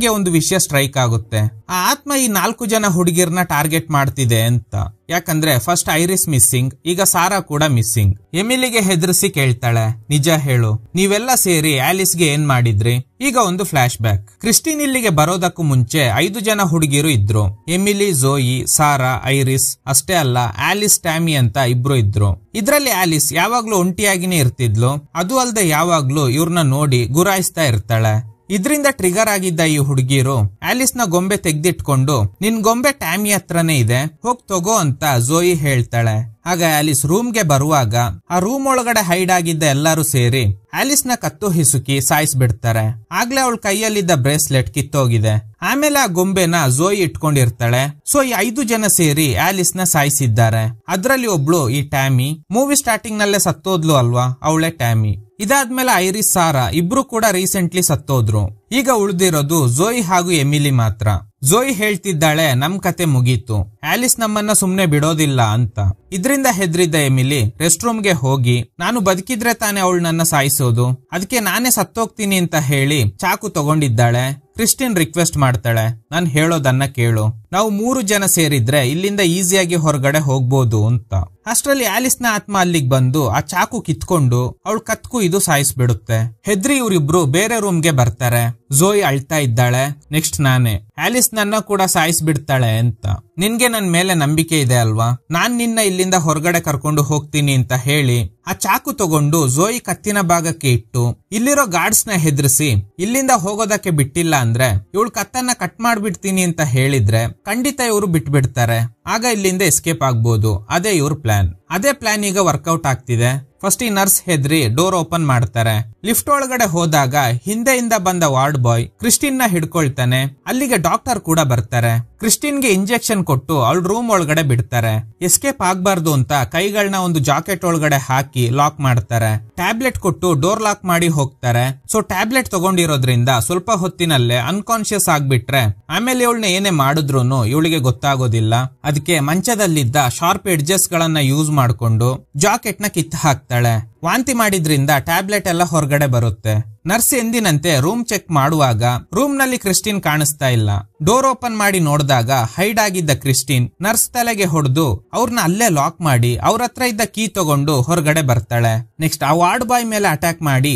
ಗೆ ಒಂದು ವಿಷಯ ಸ್ಟ್ರೈಕ್ ಆಗುತ್ತೆ ಆ ಆತ್ಮ ಈ ನಾಲ್ಕು ಜನ ಹುಡುಗಿರ್ನ ಟಾರ್ಗೆಟ್ ಮಾಡ್ತಿದೆ ಅಂತ ಯಾಕಂದ್ರೆ ಫಸ್ಟ್ ಐರಿಸ್ ಮಿಸ್ಸಿಂಗ್ ಈಗ ಸಾರಾ ಕೂಡ ಮಿಸ್ಸಿಂಗ್ ಎಮಿಲಿಗೆ ಹೆದರಿಸಿ ಕೇಳ್ತಾಳೆ ನಿಜ ಹೇಳು ನೀವೆಲ್ಲ ಸೇರಿ ಆಲಿಸ್ಗೆ ಏನ್ ಮಾಡಿದ್ರಿ ಈಗ ಒಂದು ಫ್ಲಾಶ್ ಬ್ಯಾಕ್ ಕ್ರಿಸ್ಟಿನ್ ಇಲ್ಲಿಗೆ ಬರೋದಕ್ಕೂ ಮುಂಚೆ ಐದು ಜನ ಹುಡುಗಿರು ಇದ್ರು ಎಮಿಲಿ ಜೋಯಿ ಸಾರಾ ಐರಿಸ್ ಅಷ್ಟೇ ಅಲ್ಲ ಆಲಿಸ್ ಟ್ಯಾಮಿ ಅಂತ ಇಬ್ರು ಇದ್ರು ಇದರಲ್ಲಿ ಆಲಿಸ್ ಯಾವಾಗ್ಲೂ ಒಂಟಿಯಾಗಿನೇ ಇರ್ತಿದ್ಲು ಅದು ಅಲ್ಲದೆ ಯಾವಾಗ್ಲೂ ಇವ್ರನ್ನ ನೋಡಿ ಗುರಾಯಿಸ್ತಾ ಇರ್ತಾಳೆ ಇದರಿಂದ ಟ್ರಿಗರ್ ಆಗಿದ್ದ ಈ ಹುಡುಗಿರು ಆಲಿಸ್ ನ ಗೊಂಬೆ ತೆಗ್ದಿಟ್ಕೊಂಡು ನಿನ್ ಗೊಂಬೆ ಟ್ಯಾಮಿ ಹತ್ರನೇ ಇದೆ ಹೋಗ್ ತಗೋ ಅಂತ ಜೋಯಿ ಹೇಳ್ತಾಳೆ ಆಗ ಆಲಿಸ್ ರೂಮ್ಗೆ ಬರುವಾಗ ಆ ರೂಮ್ ಒಳಗಡೆ ಹೈಡ್ ಆಗಿದ್ದ ಎಲ್ಲರೂ ಸೇರಿ ಆಲಿಸ್ ನ ಕತ್ತು ಹಿಸುಕಿ ಸಾಯಿಸ್ಬಿಡ್ತಾರೆ ಆಗ್ಲೇ ಅವಳ ಕೈಯಲ್ಲಿದ್ದ ಬ್ರೇಸ್ಲೆಟ್ ಕಿತ್ತೋಗಿದೆ ಆಮೇಲೆ ಆ ಗೊಂಬೆನ ಜೋಯಿ ಇಟ್ಕೊಂಡಿರ್ತಾಳೆ ಸೊ ಈ ಐದು ಜನ ಸೇರಿ ಆಲಿಸ್ ನ ಸಾಯಿಸಿದ್ದಾರೆ ಅದ್ರಲ್ಲಿ ಒಬ್ಳು ಈ ಟ್ಯಾಮಿ ಮೂವಿ ಸ್ಟಾರ್ಟಿಂಗ್ ನಲ್ಲೇ ಸತ್ತೋದ್ಲು ಅಲ್ವಾ ಅವಳೆ ಟ್ಯಾಮಿ ಇದಾದ್ಮೇಲೆ ಐರಿಸ್ ಸಾರಾ ಇಬ್ರು ಕೂಡ ರೀಸೆಂಟ್ಲಿ ಸತ್ತೋದ್ರು ಈಗ ಉಳಿದಿರೋದು ಜೋಯಿ ಹಾಗೂ ಎಮಿಲಿ ಮಾತ್ರ ಜೋಯ್ ಹೇಳ್ತಿದ್ದಾಳೆ ನಮ್ ಕತೆ ಮುಗೀತು ಆಲಿಸ್ ನಮ್ಮನ್ನ ಸುಮ್ನೆ ಬಿಡೋದಿಲ್ಲ ಅಂತ ಇದ್ರಿಂದ ಹೆದ್ರಿದ್ದ ಎಮಿಲಿ ರೆಸ್ಟ್ ರೂಮ್ಗೆ ಹೋಗಿ ನಾನು ಬದುಕಿದ್ರೆ ತಾನೇ ಅವಳು ನನ್ನ ಸಾಯಿಸೋದು ಅದಕ್ಕೆ ನಾನೇ ಸತ್ತೋಗ್ತೀನಿ ಅಂತ ಹೇಳಿ ಚಾಕು ತಗೊಂಡಿದ್ದಾಳೆ ಕ್ರಿಸ್ಟಿನ್ ರಿಕ್ವೆಸ್ಟ್ ಮಾಡ್ತಾಳೆ ನಾನು ಹೇಳೋದನ್ನ ಕೇಳು ನಾವು ಮೂರು ಜನ ಸೇರಿದ್ರೆ ಇಲ್ಲಿಂದ ಈಸಿಯಾಗಿ ಹೊರಗಡೆ ಹೋಗ್ಬೋದು ಅಂತ ಅಷ್ಟರಲ್ಲಿ ಆಲಿಸ್ ನ ಆತ್ಮ ಅಲ್ಲಿಗೆ ಬಂದು ಆ ಚಾಕು ಕಿತ್ಕೊಂಡು ಅವಳ ಕತ್ಕು ಇದು ಸಾಯಿಸ್ಬಿಡುತ್ತೆ ಹೆದ್ರಿ ಇವ್ರಿಬ್ರು ಬೇರೆ ರೂಮ್ ಗೆ ಬರ್ತಾರೆ ಜೋಯಿ ಅಳ್ತಾ ಇದ್ದಾಳೆ ನೆಕ್ಸ್ಟ್ ನಾನೇ ಆಲಿಸ್ ನನ್ನ ಕೂಡ ಸಾಯಿಸ್ಬಿಡ್ತಾಳೆ ಅಂತ ನಿನ್ಗೆ ನನ್ ಮೇಲೆ ನಂಬಿಕೆ ಇದೆ ಅಲ್ವಾ ನಾನ್ ನಿನ್ನ ಇಲ್ಲಿಂದ ಹೊರಗಡೆ ಕರ್ಕೊಂಡು ಹೋಗ್ತೀನಿ ಅಂತ ಹೇಳಿ ಆ ಚಾಕು ತಗೊಂಡು ಜೋಯಿ ಕತ್ತಿನ ಭಾಗಕ್ಕೆ ಇಟ್ಟು ಇಲ್ಲಿರೋ ಗಾರ್ಡ್ಸ್ ನ ಇಲ್ಲಿಂದ ಹೋಗೋದಕ್ಕೆ ಬಿಟ್ಟಿಲ್ಲ ಅಂದ್ರೆ ಇವಳು ಕತ್ತನ್ನ ಕಟ್ ಮಾಡ್ಬಿಡ್ತೀನಿ ಅಂತ ಹೇಳಿದ್ರೆ ಖಂಡಿತ ಇವರು ಬಿಟ್ಬಿಡ್ತಾರೆ ಆಗ ಇಲ್ಲಿಂದ ಎಸ್ಕೇಪ್ ಆಗ್ಬೋದು ಅದೇ ಇವ್ರ ಪ್ಲಾನ್ ಅದೇ ಪ್ಲಾನ್ ಈಗ ವರ್ಕೌಟ್ ಆಗ್ತಿದೆ ಫಸ್ಟ್ ಈ ನರ್ಸ್ ಹೆದ್ರಿ ಡೋರ್ ಓಪನ್ ಮಾಡ್ತಾರೆ ಲಿಫ್ಟ್ ಒಳಗಡೆ ಹೋದಾಗ ಹಿಂದೆಯಿಂದ ಬಂದ ವಾರ್ಡ್ ಬಾಯ್ ಕ್ರಿಸ್ಟಿನ್ ನ ಹಿಡ್ಕೊಳ್ತಾನೆ ಅಲ್ಲಿಗೆ ಡಾಕ್ಟರ್ ಕೂಡ ಬರ್ತಾರೆ ಕ್ರಿಸ್ಟಿನ್ ಗೆ ಇಂಜೆಕ್ಷನ್ ಕೊಟ್ಟು ಅವಳ ರೂಮ್ ಒಳಗಡೆ ಬಿಡ್ತಾರೆ ಎಸ್ಕೇಪ್ ಆಗ್ಬಾರ್ದು ಅಂತ ಕೈಗಳನ್ನ ಒಂದು ಜಾಕೆಟ್ ಒಳಗಡೆ ಹಾಕಿ ಲಾಕ್ ಮಾಡ್ತಾರೆ ಟ್ಯಾಬ್ಲೆಟ್ ಕೊಟ್ಟು ಡೋರ್ ಲಾಕ್ ಮಾಡಿ ಹೋಗ್ತಾರೆ ಸೊ ಟ್ಯಾಬ್ಲೆಟ್ ತಗೊಂಡಿರೋದ್ರಿಂದ ಸ್ವಲ್ಪ ಹೊತ್ತಿನಲ್ಲೇ ಅನ್ಕಾನ್ಶಿಯಸ್ ಆಗ್ಬಿಟ್ರೆ ಆಮೇಲೆ ಇವಳನ್ನ ಏನೇ ಮಾಡಿದ್ರು ಇವಳಿಗೆ ಗೊತ್ತಾಗೋದಿಲ್ಲ ಅದಕ್ಕೆ ಮಂಚದಲ್ಲಿದ್ದ ಶಾರ್ಪ್ ಎಡ್ಜಸ್ ಗಳನ್ನ ಯೂಸ್ ಮಾಡಿಕೊಂಡು ಜಾಕೆಟ್ ನ ಕಿತ್ತು ಹಾಕ್ತಾರೆ தல ವಾಂತಿ ಮಾಡಿದ್ರಿಂದ ಟ್ಯಾಬ್ಲೆಟ್ ಎಲ್ಲ ಹೊರಗಡೆ ಬರುತ್ತೆ ನರ್ಸ್ ಎಂದಿನಂತೆ ರೂಮ್ ಚೆಕ್ ಮಾಡುವಾಗ ರೂಮ್ ನಲ್ಲಿ ಕ್ರಿಸ್ಟಿನ್ ಕಾಣಿಸ್ತಾ ಇಲ್ಲ ಡೋರ್ ಓಪನ್ ಮಾಡಿ ನೋಡಿದಾಗ ಹೈಡ್ ಆಗಿದ್ದ ಕ್ರಿಸ್ಟಿನ್ ನರ್ಸ್ ತಲೆಗೆ ಹೊಡೆದು ಅವ್ರನ್ನ ಅಲ್ಲೇ ಲಾಕ್ ಮಾಡಿ ಅವ್ರ ಹತ್ರ ಇದ್ದ ಕೀ ತಗೊಂಡು ಹೊರಗಡೆ ಬರ್ತಾಳೆ ನೆಕ್ಸ್ಟ್ ಆ ವಾರ್ಡ್ ಬಾಯ್ ಮೇಲೆ ಅಟ್ಯಾಕ್ ಮಾಡಿ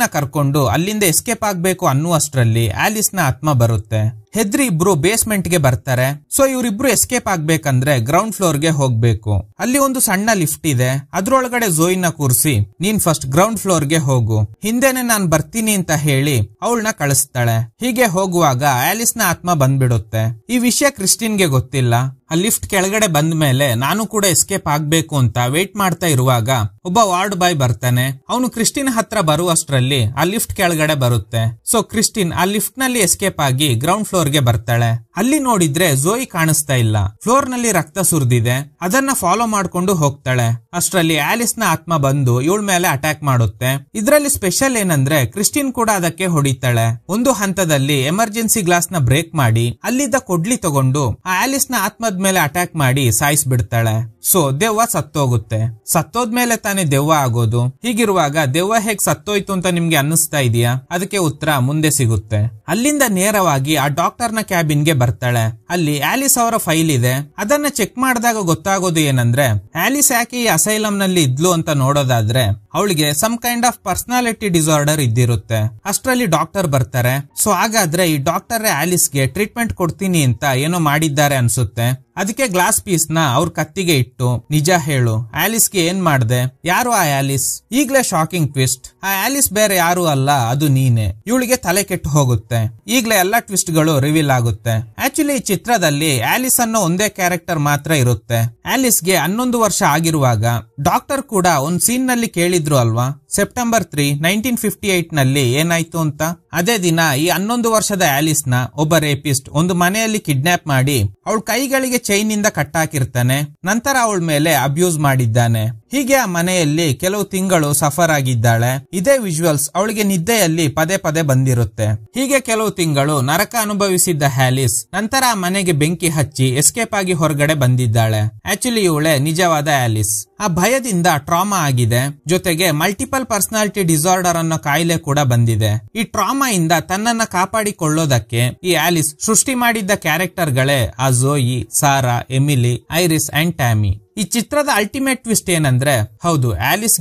ನ ಕರ್ಕೊಂಡು ಅಲ್ಲಿಂದ ಎಸ್ಕೇಪ್ ಆಗ್ಬೇಕು ಅನ್ನುವಷ್ಟರಲ್ಲಿ ಆಲಿಸ್ ನ ಆತ್ಮ ಬರುತ್ತೆ ಹೆದ್ರಿ ಇಬ್ರು ಬೇಸ್ಮೆಂಟ್ ಗೆ ಬರ್ತಾರೆ ಸೊ ಇವರಿಬ್ರು ಎಸ್ಕೇಪ್ ಆಗ್ಬೇಕಂದ್ರೆ ಗ್ರೌಂಡ್ ಫ್ಲೋರ್ ಗೆ ಹೋಗ್ಬೇಕು ಅಲ್ಲಿ ಒಂದು ಸಣ್ಣ ಲಿಫ್ಟ್ ಇದೆ ಅದ್ರೊಳಗಡೆ ನ ಕೂರಿಸಿ ನೀನ್ ಫಸ್ಟ್ ಗ್ರೌಂಡ್ ಫ್ಲೋರ್ ಗೆ ಹೋಗು ಹಿಂದೆನೆ ನಾನ್ ಬರ್ತೀನಿ ಅಂತ ಹೇಳಿ ಅವಳನ್ನ ಕಳಿಸ್ತಾಳೆ ಹೀಗೆ ಹೋಗುವಾಗ ಆಲಿಸ್ ನ ಆತ್ಮ ಬಂದ್ಬಿಡುತ್ತೆ ಈ ವಿಷಯ ಕ್ರಿಸ್ಟಿನ್ಗೆ ಗೊತ್ತಿಲ್ಲ ಲಿಫ್ಟ್ ಕೆಳಗಡೆ ಬಂದ ಮೇಲೆ ನಾನು ಕೂಡ ಎಸ್ಕೇಪ್ ಆಗ್ಬೇಕು ಅಂತ ವೇಟ್ ಮಾಡ್ತಾ ಇರುವಾಗ ಒಬ್ಬ ವಾರ್ಡ್ ಬಾಯ್ ಬರ್ತಾನೆ ಅವನು ಕ್ರಿಸ್ಟಿನ್ ಹತ್ರ ಬರುವಷ್ಟರಲ್ಲಿ ಆ ಲಿಫ್ಟ್ ಕೆಳಗಡೆ ಬರುತ್ತೆ ಸೊ ಕ್ರಿಸ್ಟಿನ್ ಆ ಲಿಫ್ಟ್ ನಲ್ಲಿ ಎಸ್ಕೇಪ್ ಆಗಿ ಗ್ರೌಂಡ್ ಫ್ಲೋರ್ ಗೆ ಬರ್ತಾಳೆ ಅಲ್ಲಿ ನೋಡಿದ್ರೆ ಜೋಯಿ ಕಾಣಿಸ್ತಾ ಇಲ್ಲ ಫ್ಲೋರ್ ನಲ್ಲಿ ರಕ್ತ ಸುರಿದಿದೆ ಅದನ್ನ ಫಾಲೋ ಮಾಡ್ಕೊಂಡು ಹೋಗ್ತಾಳೆ ಅಷ್ಟರಲ್ಲಿ ಆಲಿಸ್ ನ ಆತ್ಮ ಬಂದು ಇವಳ ಮೇಲೆ ಅಟ್ಯಾಕ್ ಮಾಡುತ್ತೆ ಇದರಲ್ಲಿ ಸ್ಪೆಷಲ್ ಏನಂದ್ರೆ ಕ್ರಿಸ್ಟಿನ್ ಕೂಡ ಅದಕ್ಕೆ ಹೊಡಿತಾಳೆ ಒಂದು ಹಂತದಲ್ಲಿ ಎಮರ್ಜೆನ್ಸಿ ಗ್ಲಾಸ್ ನ ಬ್ರೇಕ್ ಮಾಡಿ ಅಲ್ಲಿದ್ದ ಕೊಡ್ಲಿ ತಗೊಂಡು ಆ ಆಲಿಸ್ ನ ಆತ್ಮದ ಮೇಲೆ ಅಟ್ಯಾಕ್ ಮಾಡಿ ಬಿಡ್ತಾಳೆ ಸೊ ದೆವ್ವ ಸತ್ತೋಗುತ್ತೆ ಮೇಲೆ ತಾನೇ ದೆವ್ವ ಆಗೋದು ಹೀಗಿರುವಾಗ ದೆವ್ವ ಹೇಗ್ ಸತ್ತೋಯ್ತು ಅಂತ ನಿಮ್ಗೆ ಅನ್ನಿಸ್ತಾ ಇದೆಯಾ ಅದಕ್ಕೆ ಉತ್ತರ ಮುಂದೆ ಸಿಗುತ್ತೆ ಅಲ್ಲಿಂದ ನೇರವಾಗಿ ಆ ಡಾಕ್ಟರ್ನ ಗೆ ಬರ್ತಾಳೆ ಅಲ್ಲಿ ಆಲಿಸ್ ಅವರ ಫೈಲ್ ಇದೆ ಅದನ್ನ ಚೆಕ್ ಮಾಡಿದಾಗ ಗೊತ್ತಾಗೋದು ಏನಂದ್ರೆ ಆಲಿಸ್ ಯಾಕೆ ಈ ಅಸೈಲಂ ನಲ್ಲಿ ಇದ್ಲು ಅಂತ ನೋಡೋದಾದ್ರೆ ಅವಳಿಗೆ some kind of personality disorder ಇದ್ದಿರುತ್ತೆ ಅಷ್ಟರಲ್ಲಿ ಡಾಕ್ಟರ್ ಬರ್ತಾರೆ ಸೊ ಹಾಗಾದ್ರೆ ಈ ಡಾಕ್ಟರ್ ಗೆ ಟ್ರೀಟ್ಮೆಂಟ್ ಕೊಡ್ತೀನಿ ಅಂತ ಏನೋ ಮಾಡಿದ್ದಾರೆ ಅನ್ಸುತ್ತೆ ಅದಕ್ಕೆ ಗ್ಲಾಸ್ ಪೀಸ್ ನ ಅವ್ರ ಕತ್ತಿಗೆ ಇಟ್ಟು ನಿಜ ಹೇಳು ಗೆ ಏನ್ ಮಾಡ್ದೆ ಯಾರು ಆ ಆಲಿಸ್ ಈಗ್ಲೇ ಶಾಕಿಂಗ್ ಟ್ವಿಸ್ಟ್ ಆ ಆಲಿಸ್ ಬೇರೆ ಯಾರು ಅಲ್ಲ ಅದು ನೀನೆ ಇವಳಿಗೆ ತಲೆ ಕೆಟ್ಟು ಹೋಗುತ್ತೆ ಈಗ್ಲೇ ಎಲ್ಲಾ ಟ್ವಿಸ್ಟ್ ಗಳು ರಿವೀಲ್ ಆಗುತ್ತೆ ಆಕ್ಚುಲಿ ಈ ಚಿತ್ರದಲ್ಲಿ ಆಲಿಸ್ ಅನ್ನೋ ಒಂದೇ ಕ್ಯಾರೆಕ್ಟರ್ ಮಾತ್ರ ಇರುತ್ತೆ ಆಲಿಸ್ ಗೆ ಹನ್ನೊಂದು ವರ್ಷ ಆಗಿರುವಾಗ ಡಾಕ್ಟರ್ ಕೂಡ ಒಂದ್ ಸೀನ್ ನಲ್ಲಿ ಕೇಳಿದ್ರು ಅಲ್ವಾ ಸೆಪ್ಟೆಂಬರ್ ತ್ರೀ ನೈನ್ಟೀನ್ ಫಿಫ್ಟಿ ಏಟ್ನಲ್ಲಿ ಏನಾಯ್ತು ಅಂತ ಅದೇ ದಿನ ಈ ಹನ್ನೊಂದು ವರ್ಷದ ಆಲಿಸ್ನ ಒಬ್ಬ ರೇಪಿಸ್ಟ್ ಒಂದು ಮನೆಯಲ್ಲಿ ಕಿಡ್ನಾಪ್ ಮಾಡಿ ಅವಳ ಕೈಗಳಿಗೆ ಚೈನ್ ಇಂದ ಕಟ್ಟಾಕಿರ್ತಾನೆ ನಂತರ ಅವಳ ಮೇಲೆ ಅಬ್ಯೂಸ್ ಮಾಡಿದ್ದಾನೆ ಹೀಗೆ ಆ ಮನೆಯಲ್ಲಿ ಕೆಲವು ತಿಂಗಳು ಸಫರ್ ಆಗಿದ್ದಾಳೆ ಇದೇ ವಿಜುವಲ್ಸ್ ಅವಳಿಗೆ ನಿದ್ದೆಯಲ್ಲಿ ಪದೇ ಪದೇ ಬಂದಿರುತ್ತೆ ಹೀಗೆ ಕೆಲವು ತಿಂಗಳು ನರಕ ಅನುಭವಿಸಿದ್ದ ಹ್ಯಾಲಿಸ್ ನಂತರ ಆ ಮನೆಗೆ ಬೆಂಕಿ ಹಚ್ಚಿ ಎಸ್ಕೇಪ್ ಆಗಿ ಹೊರಗಡೆ ಬಂದಿದ್ದಾಳೆ ಆಕ್ಚುಲಿ ಇವಳೆ ನಿಜವಾದ ಆಲಿಸ್ ಆ ಭಯದಿಂದ ಟ್ರಾಮಾ ಆಗಿದೆ ಜೊತೆಗೆ ಮಲ್ಟಿಪಲ್ ಪರ್ಸನಾಲಿಟಿ ಡಿಸಾರ್ಡರ್ ಅನ್ನೋ ಕಾಯಿಲೆ ಕೂಡ ಬಂದಿದೆ ಈ ಟ್ರಾಮಾ ಇಂದ ತನ್ನನ್ನ ಕಾಪಾಡಿಕೊಳ್ಳೋದಕ್ಕೆ ಈ ಆಲಿಸ್ ಸೃಷ್ಟಿ ಮಾಡಿದ್ದ ಗಳೇ ಆ Zoey Sarah Emily Iris and Tammy ಈ ಚಿತ್ರದ ಅಲ್ಟಿಮೇಟ್ ಟ್ವಿಸ್ಟ್ ಏನಂದ್ರೆ ಹೌದು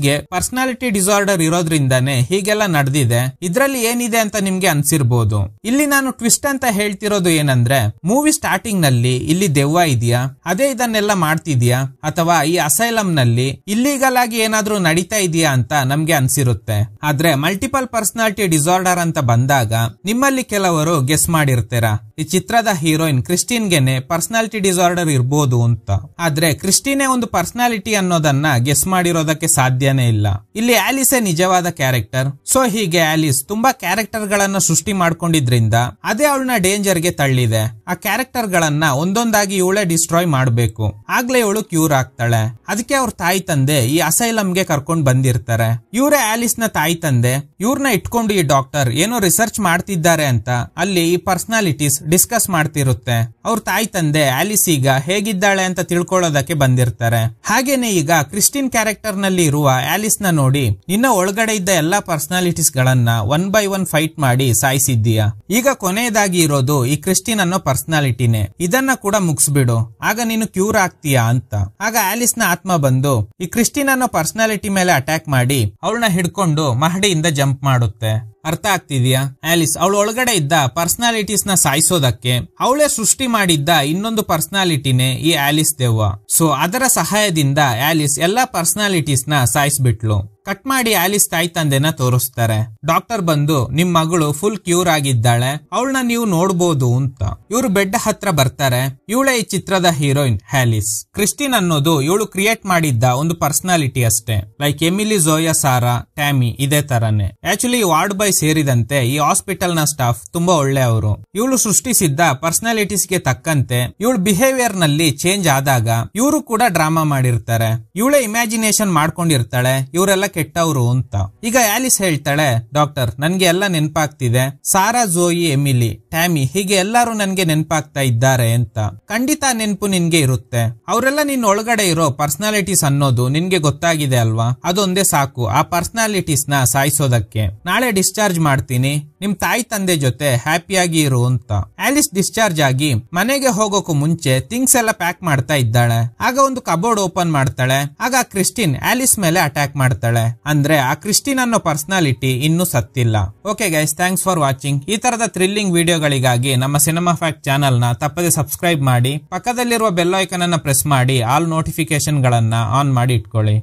ಗೆ ಪರ್ಸನಾಲಿಟಿ ಡಿಸಾರ್ಡರ್ ಇರೋದ್ರಿಂದಾನೆ ಹೀಗೆಲ್ಲ ನಡೆದಿದೆ ಇದ್ರಲ್ಲಿ ಏನಿದೆ ಅಂತ ನಿಮ್ಗೆ ಅನ್ಸಿರ್ಬೋದು ಇಲ್ಲಿ ನಾನು ಟ್ವಿಸ್ಟ್ ಅಂತ ಹೇಳ್ತಿರೋದು ಏನಂದ್ರೆ ಮೂವಿ ಸ್ಟಾರ್ಟಿಂಗ್ ನಲ್ಲಿ ಇಲ್ಲಿ ದೆವ್ವ ಇದೆಯಾ ಅದೇ ಇದನ್ನೆಲ್ಲ ಮಾಡ್ತಿದ್ಯಾ ಅಥವಾ ಈ ಅಸೈಲಂ ನಲ್ಲಿ ಇಲ್ಲಿಗಲ್ ಆಗಿ ಏನಾದ್ರೂ ನಡೀತಾ ಇದೆಯಾ ಅಂತ ನಮ್ಗೆ ಅನ್ಸಿರುತ್ತೆ ಆದ್ರೆ ಮಲ್ಟಿಪಲ್ ಪರ್ಸನಾಲಿಟಿ ಡಿಸಾರ್ಡರ್ ಅಂತ ಬಂದಾಗ ನಿಮ್ಮಲ್ಲಿ ಕೆಲವರು ಗೆಸ್ ಮಾಡಿರ್ತೀರಾ ಈ ಚಿತ್ರದ ಹೀರೋಯಿನ್ ಕ್ರಿಸ್ಟಿನ್ ಗೆನೆ ಪರ್ಸನಾಲಿಟಿ ಡಿಸಾರ್ಡರ್ ಇರಬಹುದು ಅಂತ ಆದ್ರೆ ಕ್ರಿಸ್ಟಿನೇ ಒಂದು ಪರ್ಸನಾಲಿಟಿ ಅನ್ನೋದನ್ನ ಗೆಸ್ ಮಾಡಿರೋದಕ್ಕೆ ಸಾಧ್ಯನೇ ಇಲ್ಲ ಇಲ್ಲಿ ಎ ನಿಜವಾದ ಕ್ಯಾರೆಕ್ಟರ್ ಸೊ ಹೀಗೆ ಆಲಿಸ್ ತುಂಬಾ ಕ್ಯಾರೆಕ್ಟರ್ ಗಳನ್ನ ಸೃಷ್ಟಿ ಮಾಡ್ಕೊಂಡಿದ್ರಿಂದ ಅದೇ ಅವಳನ್ನ ಡೇಂಜರ್ ಗೆ ತಳ್ಳಿದೆ ಆ ಕ್ಯಾರೆಕ್ಟರ್ ಗಳನ್ನ ಒಂದೊಂದಾಗಿ ಇವಳೇ ಡಿಸ್ಟ್ರಾಯ್ ಮಾಡಬೇಕು ಆಗ್ಲೇ ಇವಳು ಕ್ಯೂರ್ ಆಗ್ತಾಳೆ ಅದಕ್ಕೆ ಅವ್ರ ತಾಯಿ ತಂದೆ ಈ ಅಸೈಲಂಗೆ ಕರ್ಕೊಂಡ್ ಬಂದಿರ್ತಾರೆ ಇವರೇ ಆಲಿಸ್ ನ ತಾಯಿ ತಂದೆ ಇವ್ರನ್ನ ಇಟ್ಕೊಂಡು ಈ ಡಾಕ್ಟರ್ ಏನೋ ರಿಸರ್ಚ್ ಮಾಡ್ತಿದ್ದಾರೆ ಅಂತ ಅಲ್ಲಿ ಈ ಪರ್ಸನಾಲಿಟೀಸ್ ಡಿಸ್ಕಸ್ ಮಾಡ್ತಿರುತ್ತೆ ಅವ್ರ ತಾಯಿ ತಂದೆ ಆಲಿಸ್ ಈಗ ಹೇಗಿದ್ದಾಳೆ ಅಂತ ತಿಳ್ಕೊಳ್ಳೋದಕ್ಕೆ ಬಂದಿರ್ತಾರೆ ಹಾಗೇನೆ ಈಗ ಕ್ರಿಸ್ಟಿನ್ ಕ್ಯಾರೆಕ್ಟರ್ ನಲ್ಲಿ ಇರುವ ಆಲಿಸ್ ನ ನೋಡಿ ನಿನ್ನ ಒಳಗಡೆ ಇದ್ದ ಎಲ್ಲಾ ಪರ್ಸನಾಲಿಟೀಸ್ ಗಳನ್ನ ಒನ್ ಬೈ ಒನ್ ಫೈಟ್ ಮಾಡಿ ಸಾಯಿಸಿದ್ದೀಯಾ ಈಗ ಕೊನೆಯದಾಗಿ ಇರೋದು ಈ ಕ್ರಿಸ್ಟಿನ್ ಅನ್ನೋ ಪರ್ಸನಾಲಿಟಿನೇ ಇದನ್ನ ಕೂಡ ಮುಗಿಸ್ಬಿಡು ಆಗ ನೀನು ಕ್ಯೂರ್ ಆಗ್ತೀಯಾ ಅಂತ ಆಗ ಆಲಿಸ್ ನ ಆತ್ಮ ಬಂದು ಈ ಕ್ರಿಸ್ಟಿನ್ ಅನ್ನೋ ಪರ್ಸನಾಲಿಟಿ ಮೇಲೆ ಅಟ್ಯಾಕ್ ಮಾಡಿ ಅವಳನ್ನ ಹಿಡ್ಕೊಂಡು ಮಹಡಿಯಿಂದ ಜಂಪ್ ಮಾಡುತ್ತೆ ಅರ್ಥ ಆಗ್ತಿದ್ಯಾ ಆಲಿಸ್ ಅವಳೊಳಗಡೆ ಒಳಗಡೆ ಇದ್ದ ಪರ್ಸನಾಲಿಟೀಸ್ ನ ಸಾಯಿಸೋದಕ್ಕೆ ಅವಳೇ ಸೃಷ್ಟಿ ಮಾಡಿದ್ದ ಇನ್ನೊಂದು ಪರ್ಸನಾಲಿಟಿನೇ ಈ ಆಲಿಸ್ ದೆವ್ವ ಸೊ ಅದರ ಸಹಾಯದಿಂದ ಆಲಿಸ್ ಎಲ್ಲಾ ಪರ್ಸನಾಲಿಟೀಸ್ ನ ಸಾಯಿಸ್ಬಿಟ್ಲು ಕಟ್ ಮಾಡಿ ಆಲಿಸ್ ತಾಯಿ ತಂದೆನ ತೋರಿಸ್ತಾರೆ ಡಾಕ್ಟರ್ ಬಂದು ನಿಮ್ ಮಗಳು ಫುಲ್ ಕ್ಯೂರ್ ಆಗಿದ್ದಾಳೆ ಅವಳನ್ನ ನೀವು ನೋಡ್ಬೋದು ಅಂತ ಇವ್ರು ಬೆಡ್ ಹತ್ರ ಬರ್ತಾರೆ ಇವಳೇ ಈ ಚಿತ್ರದ ಹೀರೋಯಿನ್ ಹ್ಯಾಲಿಸ್ ಕ್ರಿಸ್ಟಿನ್ ಅನ್ನೋದು ಇವಳು ಕ್ರಿಯೇಟ್ ಮಾಡಿದ್ದ ಒಂದು ಪರ್ಸನಾಲಿಟಿ ಅಷ್ಟೇ like Emily Zoey Sarah Tammy ಇದೇ ತರಾನೇ ಆಕ್ಚುಲಿ ವಾರ್ಡ್ ಬಾಯ್ ಸೇರಿದಂತೆ ಈ ಹಾಸ್ಪಿಟಲ್ ನ ಸ್ಟಾಫ್ ತುಂಬಾ ಅವರು ಇವಳು ಸೃಷ್ಟಿಸಿದ್ದ ಪರ್ಸನಾಲಿಟೀಸ್ ಗೆ ತಕ್ಕಂತೆ ಇವಳು ಬಿಹೇವಿಯರ್ ನಲ್ಲಿ ಚೇಂಜ್ ಆದಾಗ ಇವರು ಕೂಡ ಡ್ರಾಮಾ ಮಾಡಿರ್ತಾರೆ ಇವಳೇ ಇಮ್ಯಾಜಿನೇಷನ್ ಮಾಡ್ಕೊಂಡಿರ್ತಾಳೆ ಇವರೆಲ್ಲ ಕೆಟ್ಟವ್ರು ಅಂತ ಈಗ ಆಲಿಸ್ ಹೇಳ್ತಾಳೆ ಡಾಕ್ಟರ್ ನನ್ಗೆ ಎಲ್ಲ ನೆನ್ಪಾಗ್ತಿದೆ ಸಾರಾ ಜೋಯಿ ಎಮಿಲಿ ಟ್ಯಾಮಿ ಹೀಗೆ ಎಲ್ಲಾರು ನನ್ಗೆ ನೆನ್ಪಾಗ್ತಾ ಇದ್ದಾರೆ ಅಂತ ಖಂಡಿತ ನೆನ್ಪು ನಿನ್ಗೆ ಇರುತ್ತೆ ಅವರೆಲ್ಲ ನಿನ್ನ ಒಳಗಡೆ ಇರೋ ಪರ್ಸನಾಲಿಟೀಸ್ ಅನ್ನೋದು ನಿನ್ಗೆ ಗೊತ್ತಾಗಿದೆ ಅಲ್ವಾ ಅದೊಂದೇ ಸಾಕು ಆ ಪರ್ಸನಾಲಿಟೀಸ್ ನ ಸಾಯಿಸೋದಕ್ಕೆ ನಾಳೆ ಡಿಸ್ಚಾರ್ಜ್ ಮಾಡ್ತೀನಿ ನಿಮ್ ತಾಯಿ ತಂದೆ ಜೊತೆ ಹ್ಯಾಪಿಯಾಗಿ ಇರು ಅಂತ ಆಲಿಸ್ ಡಿಸ್ಚಾರ್ಜ್ ಆಗಿ ಮನೆಗೆ ಹೋಗೋಕು ಮುಂಚೆ ಥಿಂಗ್ಸ್ ಎಲ್ಲ ಪ್ಯಾಕ್ ಮಾಡ್ತಾ ಇದ್ದಾಳೆ ಆಗ ಒಂದು ಕಬೋರ್ಡ್ ಓಪನ್ ಮಾಡ್ತಾಳೆ ಆಗ ಕ್ರಿಸ್ಟಿನ್ ಆಲಿಸ್ ಮೇಲೆ ಅಟ್ಯಾಕ್ ಮಾಡ್ತಾಳೆ ಅಂದ್ರೆ ಆ ಕ್ರಿಸ್ಟಿನ್ ಅನ್ನೋ ಪರ್ಸನಾಲಿಟಿ ಇನ್ನೂ ಸತ್ತಿಲ್ಲ okay guys thanks for watching ಈ ತರದ ಥ್ರಿಲ್ಲಿಂಗ್ ವಿಡಿಯೋಗಳಿಗಾಗಿ ನಮ್ಮ ಸಿನಿಮಾ ಫ್ಯಾಕ್ಟ್ ಚಾನಲ್ ನ ತಪ್ಪದೆ ಸಬ್ಸ್ಕ್ರೈಬ್ ಮಾಡಿ ಪಕ್ಕದಲ್ಲಿರುವ ಬೆಲ್ ಐಕನ್ ಅನ್ನ ಪ್ರೆಸ್ ಮಾಡಿ ಆಲ್ ನೋಟಿಫಿಕೇಶನ್ ಗಳನ್ನ ಆನ್ ಮಾಡಿ ಇಟ್ಕೊಳ್ಳಿ